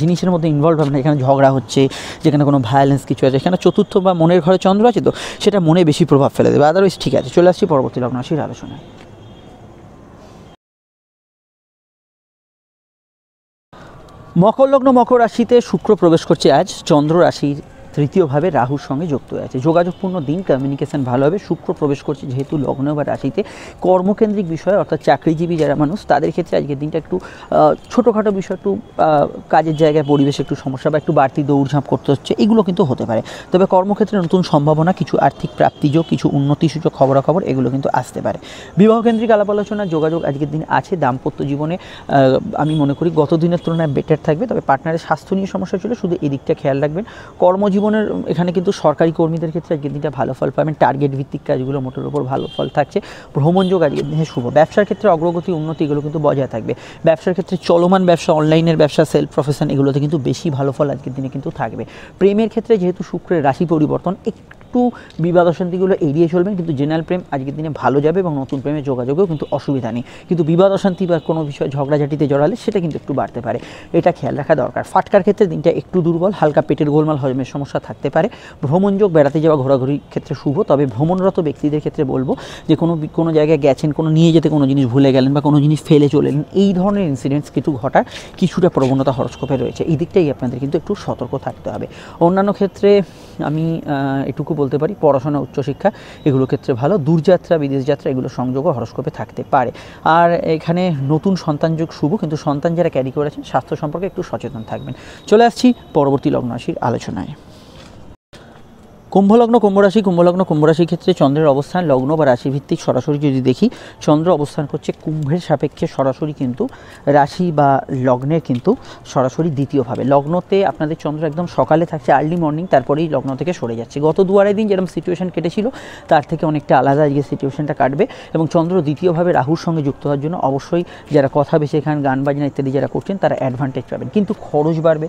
জিনিসের মধ্যে ইনভলভ হবে না এখানে ঝগড়া হচ্ছে যেখানে কোনো ভায়োলেন্স কিছু আছে এখানে চতুর্থ বা মনের ঘরে চন্দ্র আছে তো সেটা মনে বেশি প্রভাব ফেলে দেবে আদারওয়াইজ ঠিক আছে চলে আসছি পরবর্তী লগ্ন রাশির আলোচনায় মকর লগ্ন মকর রাশিতে শুক্র প্রবেশ করছে আজ চন্দ্র রাশির তৃতীয়ভাবে রাহুর সঙ্গে যুক্ত আছে যোগাযোগপূর্ণ দিন কমিউনিকেশন ভালো হবে শুক্র প্রবেশ করছে যেহেতু লগ্ন বা রাশিতে কর্মকেন্দ্রিক বিষয় অর্থাৎ চাকরিজীবী যারা মানুষ তাদের ক্ষেত্রে আজকের দিনটা একটু ছোটোখাটো বিষয় একটু কাজের জায়গায় পরিবেশে একটু সমস্যা বা একটু বাড়তি দৌড়ঝাঁপ করতে হচ্ছে এগুলো কিন্তু হতে পারে তবে কর্মক্ষেত্রে নতুন সম্ভাবনা কিছু আর্থিক প্রাপ্তিযোগ কিছু উন্নতিসূচক খবরাখবর এগুলো কিন্তু আসতে পারে বিবাহকেন্দ্রিক আলাপ আলোচনা যোগাযোগ আজকের দিন আছে দাম্পত্য জীবনে আমি মনে করি গত দিনের তুলনায় বেটার থাকবে তবে পার্টনারের স্বাস্থ্য নিয়ে সমস্যা ছিল শুধু এদিকটা খেয়াল রাখবেন কর্মজীবন জীবনের এখানে কিন্তু সরকারি কর্মীদের ক্ষেত্রে আজকের দিনটা ভালো ফল পাবেন টার্গেট ভিত্তিক কাজগুলো মোটের ওপর ভালো ফল থাকছে ভ্রমণযোগ আজকের দিনে শুভ ব্যবসার ক্ষেত্রে অগ্রগতি উন্নতি এগুলো কিন্তু বজায় থাকবে ব্যবসার ক্ষেত্রে চলমান ব্যবসা অনলাইনের ব্যবসা সেলফ প্রফেশন এগুলোতে কিন্তু বেশি ভালো ফল আজকের দিনে কিন্তু থাকবে প্রেমের ক্ষেত্রে যেহেতু শুক্রের রাশি পরিবর্তন একটু বিবাদ অশান্তিগুলো এড়িয়ে চলবেন কিন্তু জেনারেল প্রেম আজকের দিনে ভালো যাবে এবং নতুন প্রেমে যোগাযোগেও কিন্তু অসুবিধা নেই কিন্তু বিবাদ অশান্তি বা কোনো বিষয়ে ঝগড়াঝাটিতে জড়ালে সেটা কিন্তু একটু বাড়তে পারে এটা খেয়াল রাখা দরকার ফাটকার ক্ষেত্রে দিনটা একটু দুর্বল হালকা পেটের গোলমাল হজমের সমস্যা থাকতে পারে ভ্রমণযোগ বেড়াতে যাওয়া ঘোরাঘুরির ক্ষেত্রে শুভ তবে ভ্রমণরত ব্যক্তিদের ক্ষেত্রে বলবো যে কোনো কোনো জায়গায় গেছেন কোনো নিয়ে যেতে কোনো জিনিস ভুলে গেলেন বা কোনো জিনিস ফেলে চলে এই ধরনের ইনসিডেন্টস কিন্তু ঘটার কিছুটা প্রবণতা হরস্কোপে রয়েছে এই দিকটাই আপনাদের কিন্তু একটু সতর্ক থাকতে হবে অন্যান্য ক্ষেত্রে আমি এটুকু বল বলতে পারি পড়াশোনা উচ্চশিক্ষা এগুলো ক্ষেত্রে ভালো দূরযাত্রা বিদেশ যাত্রা এগুলো সংযোগও হরস্কোপে থাকতে পারে আর এখানে নতুন সন্তান যোগ শুভ কিন্তু সন্তান যারা ক্যারি করেছেন স্বাস্থ্য সম্পর্কে একটু সচেতন থাকবেন চলে আসছি পরবর্তী লগ্ন আলোচনায় কুম্ভলগ্ন কুম্ভরাশি কুম্ভলগ্ন কুম্ভরাশির ক্ষেত্রে চন্দ্রের অবস্থান লগ্ন বা রাশিভিত্তিক সরাসরি যদি দেখি চন্দ্র অবস্থান করছে কুম্ভের সাপেক্ষে সরাসরি কিন্তু রাশি বা লগ্নের কিন্তু সরাসরি দ্বিতীয়ভাবে লগ্নতে আপনাদের চন্দ্র একদম সকালে থাকছে আর্লি মর্নিং তারপরেই লগ্ন থেকে সরে যাচ্ছে গত দু আড়াই দিন যেরকম সিচুয়েশন কেটেছিল তার থেকে অনেকটা আলাদা আজকে সিচুয়েশনটা কাটবে এবং চন্দ্র দ্বিতীয়ভাবে রাহুর সঙ্গে যুক্ত হওয়ার জন্য অবশ্যই যারা কথা বেছে খান গান বাজনা ইত্যাদি যারা করছেন তারা অ্যাডভান্টেজ পাবেন কিন্তু খরচ বাড়বে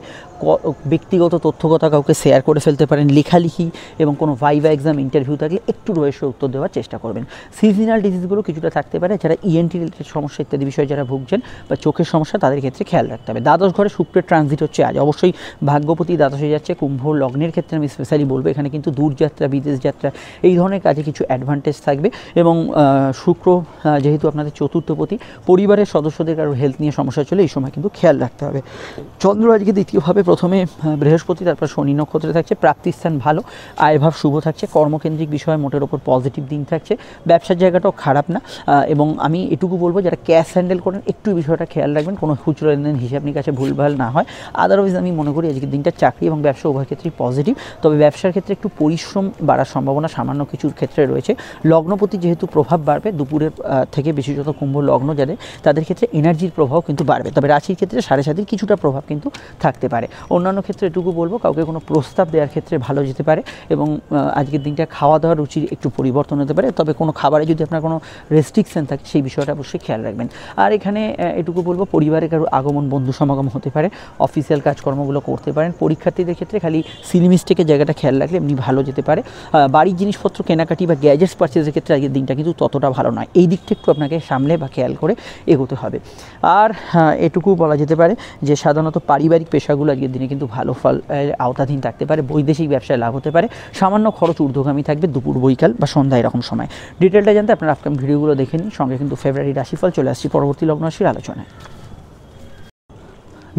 ব্যক্তিগত তথ্যকথা কাউকে শেয়ার করে ফেলতে পারেন লেখালেখি এবং কোনো ভাইভা এক্সাম ইন্টারভিউ থাকলে একটু রয়েছে উত্তর দেওয়ার চেষ্টা করবেন সিজনাল ডিজিজগুলো কিছুটা থাকতে পারে যারা ইএনটি e রিলেটেড সমস্যা ইত্যাদি বিষয়ে যারা ভুগছেন বা চোখের সমস্যা তাদের ক্ষেত্রে খেয়াল রাখতে হবে দ্বাদশ ঘরে শুক্রের ট্রানজিট হচ্ছে আজ অবশ্যই ভাগ্যপতি দ্বাদশে যাচ্ছে কুম্ভ লগ্নের ক্ষেত্রে আমি স্পেশালি বলবো এখানে কিন্তু দূরযাত্রা বিদেশ যাত্রা এই ধরনের কাজে কিছু অ্যাডভান্টেজ থাকবে এবং শুক্র যেহেতু আপনাদের চতুর্থপতি পরিবারের সদস্যদের কারো হেলথ নিয়ে সমস্যা চলে এই সময় কিন্তু খেয়াল রাখতে হবে চন্দ্র আজকে দ্বিতীয়ভাবে প্রথমে বৃহস্পতি তারপর শনি নক্ষত্রে থাকছে প্রাপ্তিস্থান ভালো আয়ভাব শুভ থাকছে কর্মকেন্দ্রিক বিষয়ে মোটের ওপর পজিটিভ দিন থাকছে ব্যবসার জায়গাটাও খারাপ না এবং আমি এটুকু বলবো যারা ক্যাশ হ্যান্ডেল করেন একটু বিষয়টা খেয়াল রাখবেন কোনো খুচরো লেনদেন হিসাব নিকাশে ভুলভাল না হয় আদারওয়াইজ আমি মনে করি আজকের দিনটা চাকরি এবং ব্যবসা উভয় ক্ষেত্রেই পজিটিভ তবে ব্যবসার ক্ষেত্রে একটু পরিশ্রম বাড়ার সম্ভাবনা সামান্য কিছুর ক্ষেত্রে রয়েছে লগ্নপতি যেহেতু প্রভাব বাড়বে দুপুরের থেকে যত কুম্ভ লগ্ন যাদের তাদের ক্ষেত্রে এনার্জির প্রভাব কিন্তু বাড়বে তবে রাশির ক্ষেত্রে সাড়ে সাতির কিছুটা প্রভাব কিন্তু থাকতে পারে অন্যান্য ক্ষেত্রে এটুকু বলবো কাউকে কোনো প্রস্তাব দেওয়ার ক্ষেত্রে ভালো যেতে পারে এবং আজকের দিনটা খাওয়া দাওয়ার রুচির একটু পরিবর্তন হতে পারে তবে কোনো খাবারে যদি আপনার কোনো রেস্ট্রিকশান থাকে সেই বিষয়টা অবশ্যই খেয়াল রাখবেন আর এখানে এটুকু বলবো পরিবারের কারো আগমন বন্ধু সমাগম হতে পারে অফিসিয়াল কাজকর্মগুলো করতে পারেন পরীক্ষার্থীদের ক্ষেত্রে খালি সিলিমিস্টেকের জায়গাটা খেয়াল রাখলে এমনি ভালো যেতে পারে বাড়ির জিনিসপত্র কেনাকাটি বা গ্যাজেটস পার্চেসের ক্ষেত্রে আজকের দিনটা কিন্তু ততটা ভালো নয় এই দিকটা একটু আপনাকে সামলে বা খেয়াল করে এগোতে হবে আর এটুকু বলা যেতে পারে যে সাধারণত পারিবারিক পেশাগুলো আজকের দিনে কিন্তু ভালো ফল আওতাধীন থাকতে পারে বৈদেশিক ব্যবসায় লাভ হতে পারে সামান্য খরচ ঊর্ধ্বগামী থাকবে দুপুর বৈকাল বা সন্ধ্যা এরকম সময় ডিটেলটা জানতে আপনার আপকাম ভিডিওগুলো দেখে নিন সঙ্গে কিন্তু ফেব্রুয়ারি রাশিফল চলে আসছি পরবর্তী লগ্ন রাশির আলোচনায়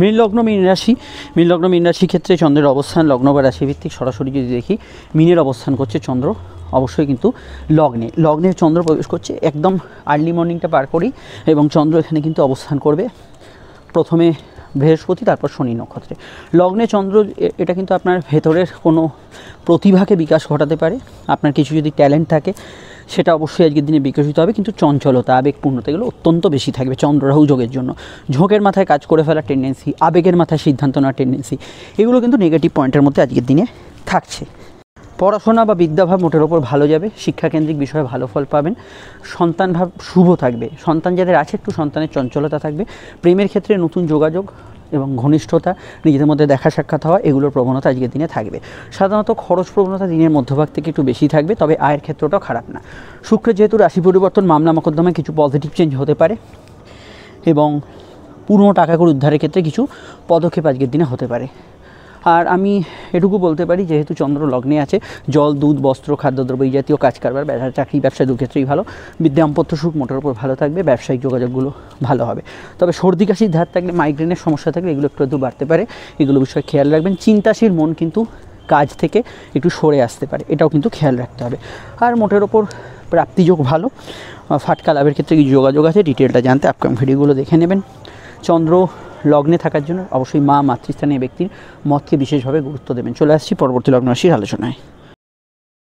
মীন লগ্ন মীন রাশি মীন লগ্ন মীন রাশির ক্ষেত্রে চন্দ্রের অবস্থান লগ্ন বা রাশিভিত্তিক সরাসরি যদি দেখি মিনের অবস্থান করছে চন্দ্র অবশ্যই কিন্তু লগ্নে লগ্নে চন্দ্র প্রবেশ করছে একদম আর্লি মর্নিংটা পার করি এবং চন্দ্র এখানে কিন্তু অবস্থান করবে প্রথমে বৃহস্পতি তারপর শনি নক্ষত্রে লগ্নে চন্দ্র এটা কিন্তু আপনার ভেতরের কোনো প্রতিভাকে বিকাশ ঘটাতে পারে আপনার কিছু যদি ট্যালেন্ট থাকে সেটা অবশ্যই আজকের দিনে বিকশিত হবে কিন্তু চঞ্চলতা আবেগপূর্ণতা এগুলো অত্যন্ত বেশি থাকবে চন্দ্ররাহু যোগের জন্য ঝোঁকের মাথায় কাজ করে ফেলার টেন্ডেন্সি আবেগের মাথায় সিদ্ধান্ত নেওয়ার টেন্ডেন্সি এগুলো কিন্তু নেগেটিভ পয়েন্টের মধ্যে আজকের দিনে থাকছে পড়াশোনা বা বিদ্যাভাব মোটের ওপর ভালো যাবে শিক্ষাকেন্দ্রিক বিষয়ে ভালো ফল পাবেন সন্তান ভাব শুভ থাকবে সন্তান যাদের আছে একটু সন্তানের চঞ্চলতা থাকবে প্রেমের ক্ষেত্রে নতুন যোগাযোগ এবং ঘনিষ্ঠতা নিজেদের মধ্যে দেখা সাক্ষাৎ হওয়া এগুলোর প্রবণতা আজকের দিনে থাকবে সাধারণত খরচ প্রবণতা দিনের মধ্যভাগ থেকে একটু বেশি থাকবে তবে আয়ের ক্ষেত্রটাও খারাপ না শুক্রের যেহেতু রাশি পরিবর্তন মামলা মকদ্দমায় কিছু পজিটিভ চেঞ্জ হতে পারে এবং পুরনো টাকাগুলো উদ্ধারের ক্ষেত্রে কিছু পদক্ষেপ আজকের দিনে হতে পারে আর আমি এটুকু বলতে পারি যেহেতু চন্দ্র লগ্নে আছে জল দুধ বস্ত্র খাদ্যদ্রব্য এই জাতীয় কাজ কারবার ব্যবসা চাকরি ব্যবসা দু ক্ষেত্রেই ভালো দাম্পত্য সুখ মোটার উপর ভালো থাকবে ব্যবসায়িক যোগাযোগগুলো ভালো হবে তবে সর্দি কাশির ধার থাকলে মাইগ্রেনের সমস্যা থাকলে এগুলো একটু বাড়তে পারে এগুলো বিষয়ে খেয়াল রাখবেন চিন্তাশীল মন কিন্তু কাজ থেকে একটু সরে আসতে পারে এটাও কিন্তু খেয়াল রাখতে হবে আর মোটের ওপর প্রাপ্তিযোগ ভালো ফাটকা লাভের ক্ষেত্রে কিছু যোগাযোগ আছে ডিটেলটা জানতে আপকাম ভিডিওগুলো দেখে নেবেন চন্দ্র লগ্নে থাকার জন্য অবশ্যই মা মাতৃস্থানীয় ব্যক্তির মতকে বিশেষভাবে গুরুত্ব দেবেন চলে আসছি পরবর্তী লগ্ন রাশির আলোচনায়